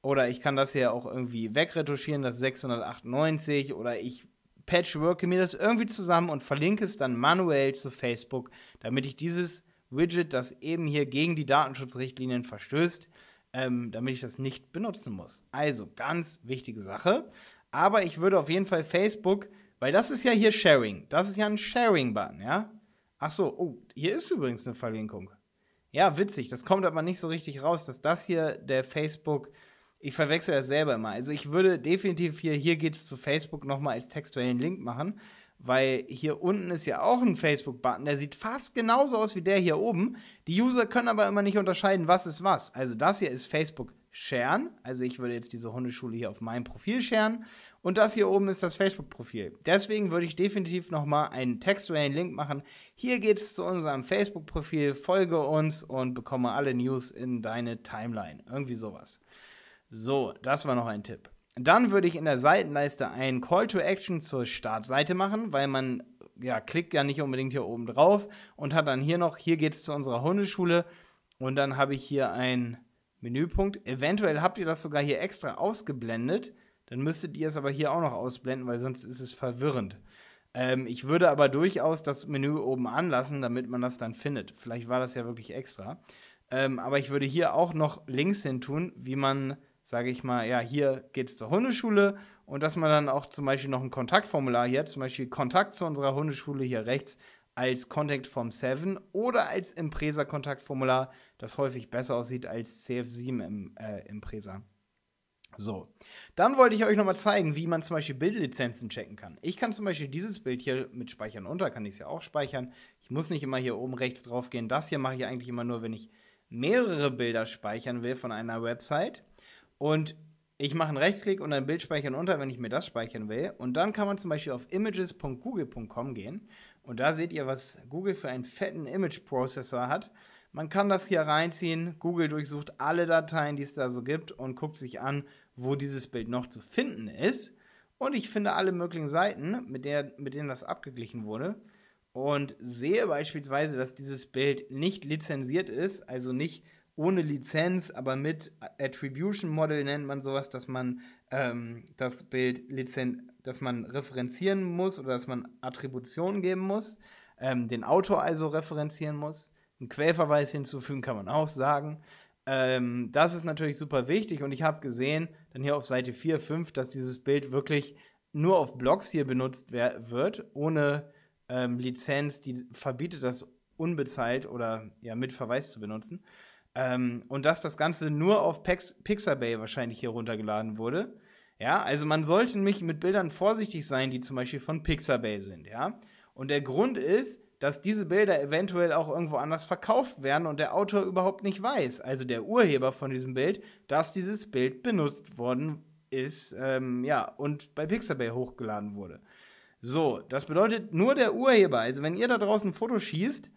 Oder ich kann das hier auch irgendwie wegretuschieren, das 698. Oder ich patchworke mir das irgendwie zusammen und verlinke es dann manuell zu Facebook, damit ich dieses Widget, das eben hier gegen die Datenschutzrichtlinien verstößt, ähm, damit ich das nicht benutzen muss. Also ganz wichtige Sache. Aber ich würde auf jeden Fall Facebook, weil das ist ja hier Sharing. Das ist ja ein Sharing-Button, ja? Ach so, oh, hier ist übrigens eine Verlinkung. Ja, witzig. Das kommt aber nicht so richtig raus, dass das hier der Facebook ich verwechsel das selber immer. Also ich würde definitiv hier, hier geht es zu Facebook nochmal als textuellen Link machen, weil hier unten ist ja auch ein Facebook-Button, der sieht fast genauso aus wie der hier oben. Die User können aber immer nicht unterscheiden, was ist was. Also das hier ist Facebook sharen, also ich würde jetzt diese Hundeschule hier auf meinem Profil sharen und das hier oben ist das Facebook-Profil. Deswegen würde ich definitiv nochmal einen textuellen Link machen. Hier geht es zu unserem Facebook-Profil, folge uns und bekomme alle News in deine Timeline. Irgendwie sowas. So, das war noch ein Tipp. Dann würde ich in der Seitenleiste einen Call to Action zur Startseite machen, weil man ja klickt ja nicht unbedingt hier oben drauf und hat dann hier noch, hier geht es zu unserer Hundeschule und dann habe ich hier einen Menüpunkt. Eventuell habt ihr das sogar hier extra ausgeblendet, dann müsstet ihr es aber hier auch noch ausblenden, weil sonst ist es verwirrend. Ähm, ich würde aber durchaus das Menü oben anlassen, damit man das dann findet. Vielleicht war das ja wirklich extra. Ähm, aber ich würde hier auch noch Links hin tun, wie man sage ich mal, ja, hier geht es zur Hundeschule und dass man dann auch zum Beispiel noch ein Kontaktformular hier hat, zum Beispiel Kontakt zu unserer Hundeschule hier rechts als Contact Form 7 oder als Impresa-Kontaktformular, das häufig besser aussieht als CF7 im äh, Impresa. So, dann wollte ich euch nochmal zeigen, wie man zum Beispiel Bildlizenzen checken kann. Ich kann zum Beispiel dieses Bild hier mit Speichern unter, kann ich es ja auch speichern. Ich muss nicht immer hier oben rechts drauf gehen. Das hier mache ich eigentlich immer nur, wenn ich mehrere Bilder speichern will von einer Website. Und ich mache einen Rechtsklick und dann Bild speichern unter, wenn ich mir das speichern will. Und dann kann man zum Beispiel auf images.google.com gehen. Und da seht ihr, was Google für einen fetten Image-Processor hat. Man kann das hier reinziehen. Google durchsucht alle Dateien, die es da so gibt und guckt sich an, wo dieses Bild noch zu finden ist. Und ich finde alle möglichen Seiten, mit, der, mit denen das abgeglichen wurde. Und sehe beispielsweise, dass dieses Bild nicht lizenziert ist, also nicht ohne Lizenz, aber mit Attribution Model nennt man sowas, dass man ähm, das Bild lizenz, dass man referenzieren muss oder dass man Attributionen geben muss, ähm, den Autor also referenzieren muss. Einen Quellverweis hinzufügen kann man auch sagen. Ähm, das ist natürlich super wichtig und ich habe gesehen, dann hier auf Seite 4, 5, dass dieses Bild wirklich nur auf Blogs hier benutzt wird, ohne ähm, Lizenz, die verbietet das unbezahlt oder ja, mit Verweis zu benutzen. Ähm, und dass das Ganze nur auf Pex Pixabay wahrscheinlich hier runtergeladen wurde. Ja, also man sollte nämlich mit Bildern vorsichtig sein, die zum Beispiel von Pixabay sind, ja. Und der Grund ist, dass diese Bilder eventuell auch irgendwo anders verkauft werden und der Autor überhaupt nicht weiß, also der Urheber von diesem Bild, dass dieses Bild benutzt worden ist, ähm, ja, und bei Pixabay hochgeladen wurde. So, das bedeutet nur der Urheber. Also wenn ihr da draußen ein Foto schießt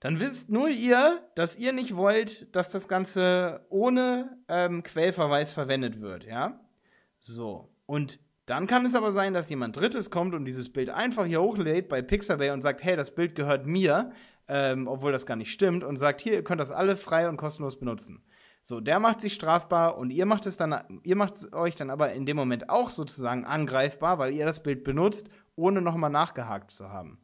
dann wisst nur ihr, dass ihr nicht wollt, dass das Ganze ohne ähm, Quellverweis verwendet wird, ja? So. Und dann kann es aber sein, dass jemand Drittes kommt und dieses Bild einfach hier hochlädt bei Pixabay und sagt, hey, das Bild gehört mir, ähm, obwohl das gar nicht stimmt, und sagt, hier, ihr könnt das alle frei und kostenlos benutzen. So, der macht sich strafbar und ihr macht es dann, ihr macht euch dann aber in dem Moment auch sozusagen angreifbar, weil ihr das Bild benutzt, ohne nochmal nachgehakt zu haben.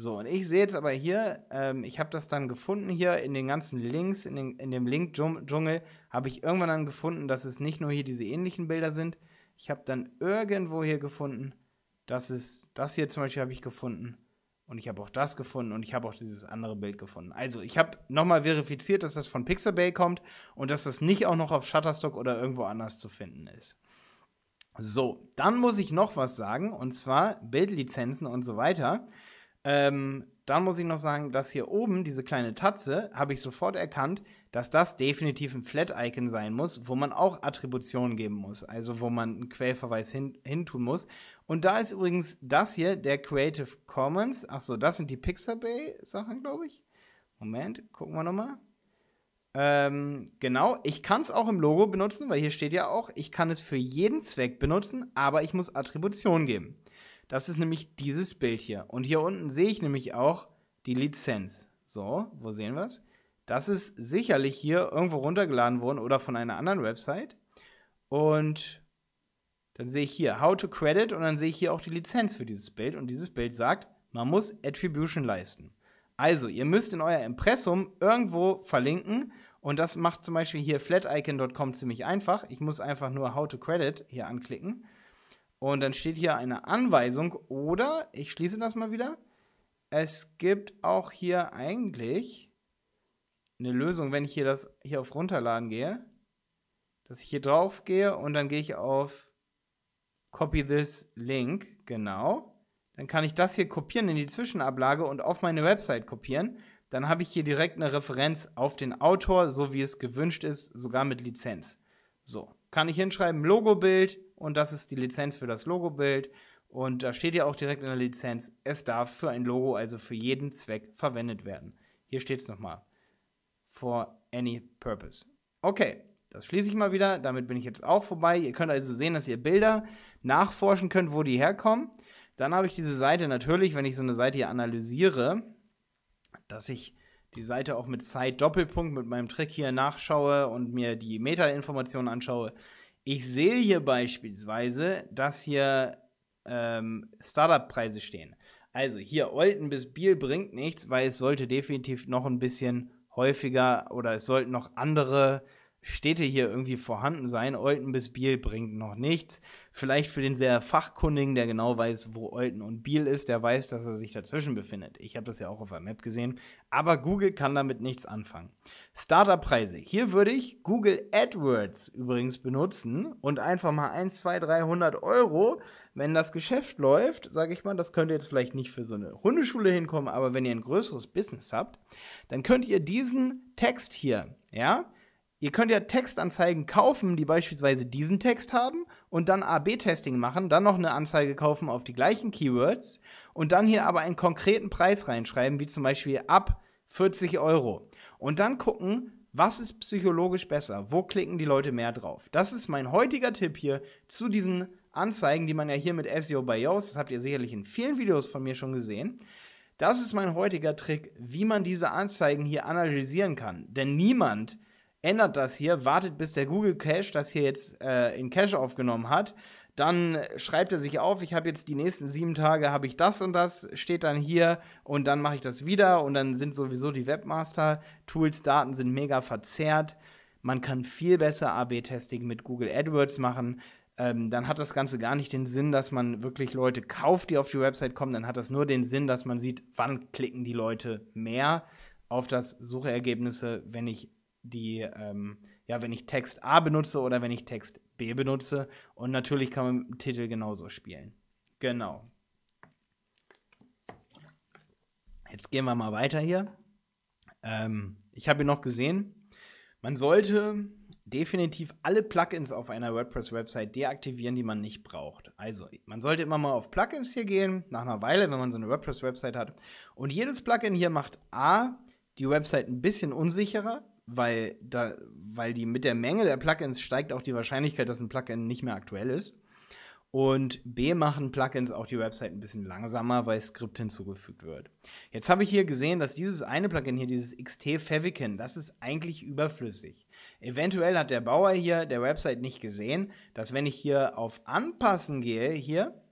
So, und ich sehe jetzt aber hier, ähm, ich habe das dann gefunden hier in den ganzen Links, in, den, in dem Link-Dschungel, habe ich irgendwann dann gefunden, dass es nicht nur hier diese ähnlichen Bilder sind. Ich habe dann irgendwo hier gefunden, dass es, das hier zum Beispiel habe ich gefunden. Und ich habe auch das gefunden und ich habe auch dieses andere Bild gefunden. Also ich habe nochmal verifiziert, dass das von Pixabay kommt und dass das nicht auch noch auf Shutterstock oder irgendwo anders zu finden ist. So, dann muss ich noch was sagen und zwar Bildlizenzen und so weiter. Ähm, dann muss ich noch sagen, dass hier oben diese kleine Tatze, habe ich sofort erkannt, dass das definitiv ein Flat-Icon sein muss, wo man auch Attributionen geben muss, also wo man einen Quellverweis hin, hin tun muss. Und da ist übrigens das hier der Creative Commons. Achso, das sind die Pixabay-Sachen, glaube ich. Moment, gucken wir nochmal. Ähm, genau, ich kann es auch im Logo benutzen, weil hier steht ja auch, ich kann es für jeden Zweck benutzen, aber ich muss Attributionen geben. Das ist nämlich dieses Bild hier. Und hier unten sehe ich nämlich auch die Lizenz. So, wo sehen wir es? Das ist sicherlich hier irgendwo runtergeladen worden oder von einer anderen Website. Und dann sehe ich hier How to Credit und dann sehe ich hier auch die Lizenz für dieses Bild. Und dieses Bild sagt, man muss Attribution leisten. Also, ihr müsst in euer Impressum irgendwo verlinken und das macht zum Beispiel hier flaticon.com ziemlich einfach. Ich muss einfach nur How to Credit hier anklicken und dann steht hier eine Anweisung oder, ich schließe das mal wieder, es gibt auch hier eigentlich eine Lösung, wenn ich hier das hier auf Runterladen gehe, dass ich hier drauf gehe und dann gehe ich auf Copy this Link, genau. Dann kann ich das hier kopieren in die Zwischenablage und auf meine Website kopieren. Dann habe ich hier direkt eine Referenz auf den Autor, so wie es gewünscht ist, sogar mit Lizenz. So, kann ich hinschreiben, Logobild, und das ist die Lizenz für das Logobild. Und da steht ja auch direkt in der Lizenz, es darf für ein Logo, also für jeden Zweck, verwendet werden. Hier steht es nochmal. For any purpose. Okay, das schließe ich mal wieder. Damit bin ich jetzt auch vorbei. Ihr könnt also sehen, dass ihr Bilder nachforschen könnt, wo die herkommen. Dann habe ich diese Seite natürlich, wenn ich so eine Seite hier analysiere, dass ich die Seite auch mit Site Doppelpunkt mit meinem Trick hier nachschaue und mir die Meta-Informationen anschaue. Ich sehe hier beispielsweise, dass hier ähm, Startup-Preise stehen. Also hier Olten bis Biel bringt nichts, weil es sollte definitiv noch ein bisschen häufiger oder es sollten noch andere Städte hier irgendwie vorhanden sein. Olten bis Biel bringt noch nichts. Vielleicht für den sehr fachkundigen, der genau weiß, wo Olten und Biel ist, der weiß, dass er sich dazwischen befindet. Ich habe das ja auch auf der Map gesehen. Aber Google kann damit nichts anfangen. Startup-Preise. Hier würde ich Google AdWords übrigens benutzen und einfach mal 1, 2, 300 Euro, wenn das Geschäft läuft, sage ich mal, das könnte jetzt vielleicht nicht für so eine Hundeschule hinkommen, aber wenn ihr ein größeres Business habt, dann könnt ihr diesen Text hier, ja, ihr könnt ja Textanzeigen kaufen, die beispielsweise diesen Text haben und dann AB-Testing machen, dann noch eine Anzeige kaufen auf die gleichen Keywords und dann hier aber einen konkreten Preis reinschreiben, wie zum Beispiel ab 40 Euro und dann gucken, was ist psychologisch besser? Wo klicken die Leute mehr drauf? Das ist mein heutiger Tipp hier zu diesen Anzeigen, die man ja hier mit SEO bei Yoast, das habt ihr sicherlich in vielen Videos von mir schon gesehen. Das ist mein heutiger Trick, wie man diese Anzeigen hier analysieren kann. Denn niemand ändert das hier, wartet bis der Google Cache das hier jetzt äh, in Cache aufgenommen hat dann schreibt er sich auf, ich habe jetzt die nächsten sieben Tage, habe ich das und das, steht dann hier und dann mache ich das wieder und dann sind sowieso die Webmaster-Tools, Daten sind mega verzerrt. Man kann viel besser AB-Testing mit Google AdWords machen. Ähm, dann hat das Ganze gar nicht den Sinn, dass man wirklich Leute kauft, die auf die Website kommen. Dann hat das nur den Sinn, dass man sieht, wann klicken die Leute mehr auf das Suchergebnisse, wenn ich die, ähm, ja, wenn ich Text A benutze oder wenn ich Text B benutze. Und natürlich kann man mit dem Titel genauso spielen. Genau. Jetzt gehen wir mal weiter hier. Ähm, ich habe hier noch gesehen, man sollte definitiv alle Plugins auf einer WordPress-Website deaktivieren, die man nicht braucht. Also, man sollte immer mal auf Plugins hier gehen, nach einer Weile, wenn man so eine WordPress-Website hat. Und jedes Plugin hier macht A, die Website ein bisschen unsicherer, weil, da, weil die mit der Menge der Plugins steigt auch die Wahrscheinlichkeit, dass ein Plugin nicht mehr aktuell ist. Und B machen Plugins auch die Website ein bisschen langsamer, weil Skript hinzugefügt wird. Jetzt habe ich hier gesehen, dass dieses eine Plugin hier, dieses XT Favicon, das ist eigentlich überflüssig. Eventuell hat der Bauer hier der Website nicht gesehen, dass wenn ich hier auf Anpassen gehe, hier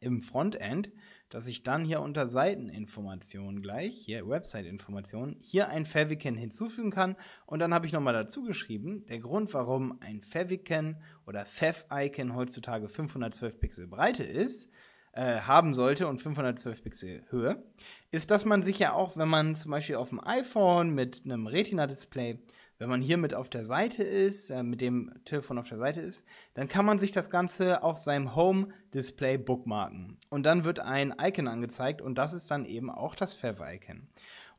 im Frontend, dass ich dann hier unter Seiteninformationen gleich, hier Website-Informationen, hier ein Favicon hinzufügen kann. Und dann habe ich nochmal dazu geschrieben, der Grund, warum ein Favicon oder Fav-Icon heutzutage 512 Pixel Breite ist, äh, haben sollte und 512 Pixel Höhe, ist, dass man sich ja auch, wenn man zum Beispiel auf dem iPhone mit einem Retina-Display wenn man hier mit auf der Seite ist, äh, mit dem Telefon auf der Seite ist, dann kann man sich das Ganze auf seinem Home-Display bookmarken. Und dann wird ein Icon angezeigt und das ist dann eben auch das Fav-Icon.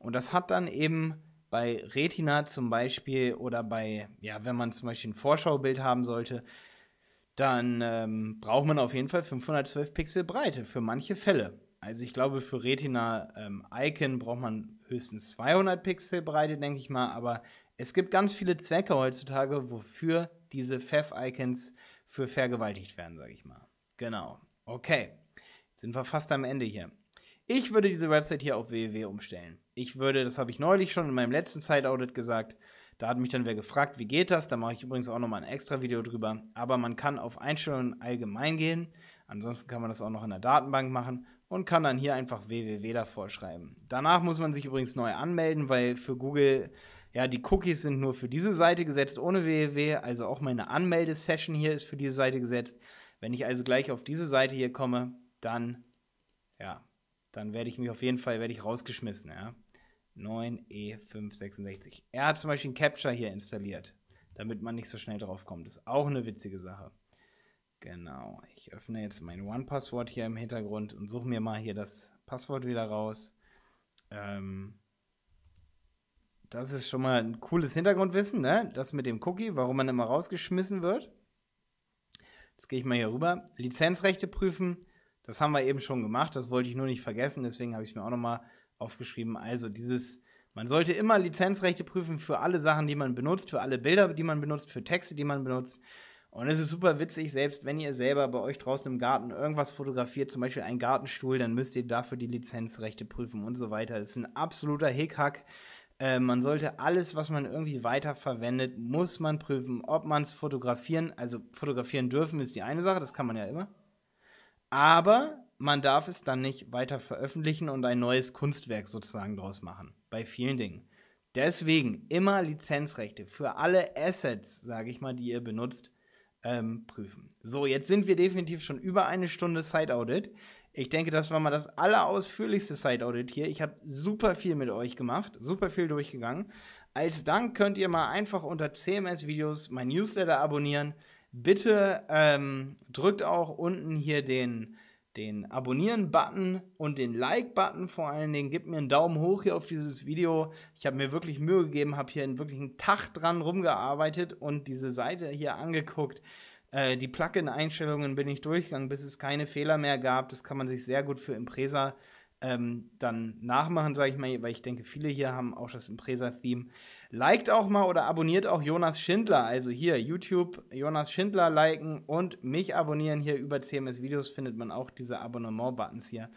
Und das hat dann eben bei Retina zum Beispiel oder bei, ja, wenn man zum Beispiel ein Vorschaubild haben sollte, dann ähm, braucht man auf jeden Fall 512 Pixel Breite für manche Fälle. Also ich glaube, für Retina ähm, Icon braucht man höchstens 200 Pixel Breite, denke ich mal, aber es gibt ganz viele Zwecke heutzutage, wofür diese Fev-Icons für vergewaltigt werden, sage ich mal. Genau. Okay. Jetzt sind wir fast am Ende hier. Ich würde diese Website hier auf www umstellen. Ich würde, das habe ich neulich schon in meinem letzten side audit gesagt, da hat mich dann wer gefragt, wie geht das? Da mache ich übrigens auch nochmal ein extra Video drüber. Aber man kann auf Einstellungen allgemein gehen. Ansonsten kann man das auch noch in der Datenbank machen und kann dann hier einfach www davor schreiben. Danach muss man sich übrigens neu anmelden, weil für Google ja, die Cookies sind nur für diese Seite gesetzt ohne www, also auch meine Anmeldesession hier ist für diese Seite gesetzt. Wenn ich also gleich auf diese Seite hier komme, dann, ja, dann werde ich mich auf jeden Fall, werde ich rausgeschmissen, ja. 9E566. E er hat zum Beispiel ein Capture hier installiert, damit man nicht so schnell drauf kommt. Ist auch eine witzige Sache. Genau, ich öffne jetzt mein One-Passwort hier im Hintergrund und suche mir mal hier das Passwort wieder raus. Ähm, das ist schon mal ein cooles Hintergrundwissen, ne? Das mit dem Cookie, warum man immer rausgeschmissen wird. Jetzt gehe ich mal hier rüber. Lizenzrechte prüfen, das haben wir eben schon gemacht, das wollte ich nur nicht vergessen, deswegen habe ich es mir auch nochmal aufgeschrieben. Also dieses, man sollte immer Lizenzrechte prüfen für alle Sachen, die man benutzt, für alle Bilder, die man benutzt, für Texte, die man benutzt. Und es ist super witzig, selbst wenn ihr selber bei euch draußen im Garten irgendwas fotografiert, zum Beispiel einen Gartenstuhl, dann müsst ihr dafür die Lizenzrechte prüfen und so weiter. Das ist ein absoluter Hickhack. Äh, man mhm. sollte alles, was man irgendwie weiterverwendet, muss man prüfen, ob man es fotografieren, also fotografieren dürfen ist die eine Sache, das kann man ja immer. Aber man darf es dann nicht weiter veröffentlichen und ein neues Kunstwerk sozusagen daraus machen. Bei vielen Dingen. Deswegen immer Lizenzrechte für alle Assets, sage ich mal, die ihr benutzt, ähm, prüfen. So, jetzt sind wir definitiv schon über eine Stunde Side Audit. Ich denke, das war mal das allerausführlichste Side-Audit hier. Ich habe super viel mit euch gemacht, super viel durchgegangen. Als Dank könnt ihr mal einfach unter CMS-Videos mein Newsletter abonnieren. Bitte ähm, drückt auch unten hier den, den Abonnieren-Button und den Like-Button vor allen Dingen. Gebt mir einen Daumen hoch hier auf dieses Video. Ich habe mir wirklich Mühe gegeben, habe hier einen wirklichen Tag dran rumgearbeitet und diese Seite hier angeguckt. Äh, die Plugin-Einstellungen bin ich durchgegangen, bis es keine Fehler mehr gab. Das kann man sich sehr gut für Impresa ähm, dann nachmachen, sage ich mal, weil ich denke, viele hier haben auch das Impresa-Theme. Liked auch mal oder abonniert auch Jonas Schindler. Also hier YouTube Jonas Schindler liken und mich abonnieren. Hier über CMS Videos findet man auch diese Abonnement-Buttons hier.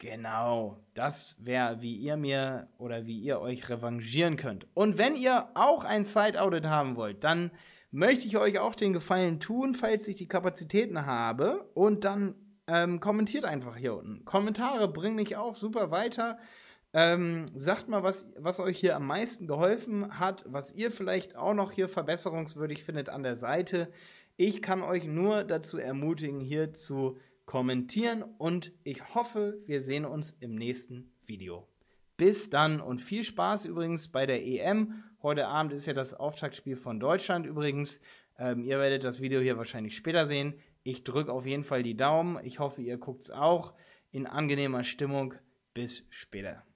Genau, das wäre, wie ihr mir oder wie ihr euch revanchieren könnt. Und wenn ihr auch ein Side-Audit haben wollt, dann möchte ich euch auch den Gefallen tun, falls ich die Kapazitäten habe. Und dann ähm, kommentiert einfach hier unten. Kommentare bringen mich auch super weiter. Ähm, sagt mal, was, was euch hier am meisten geholfen hat, was ihr vielleicht auch noch hier verbesserungswürdig findet an der Seite. Ich kann euch nur dazu ermutigen, hier zu kommentieren und ich hoffe, wir sehen uns im nächsten Video. Bis dann und viel Spaß übrigens bei der EM. Heute Abend ist ja das Auftaktspiel von Deutschland übrigens. Ähm, ihr werdet das Video hier wahrscheinlich später sehen. Ich drücke auf jeden Fall die Daumen. Ich hoffe, ihr guckt es auch in angenehmer Stimmung. Bis später.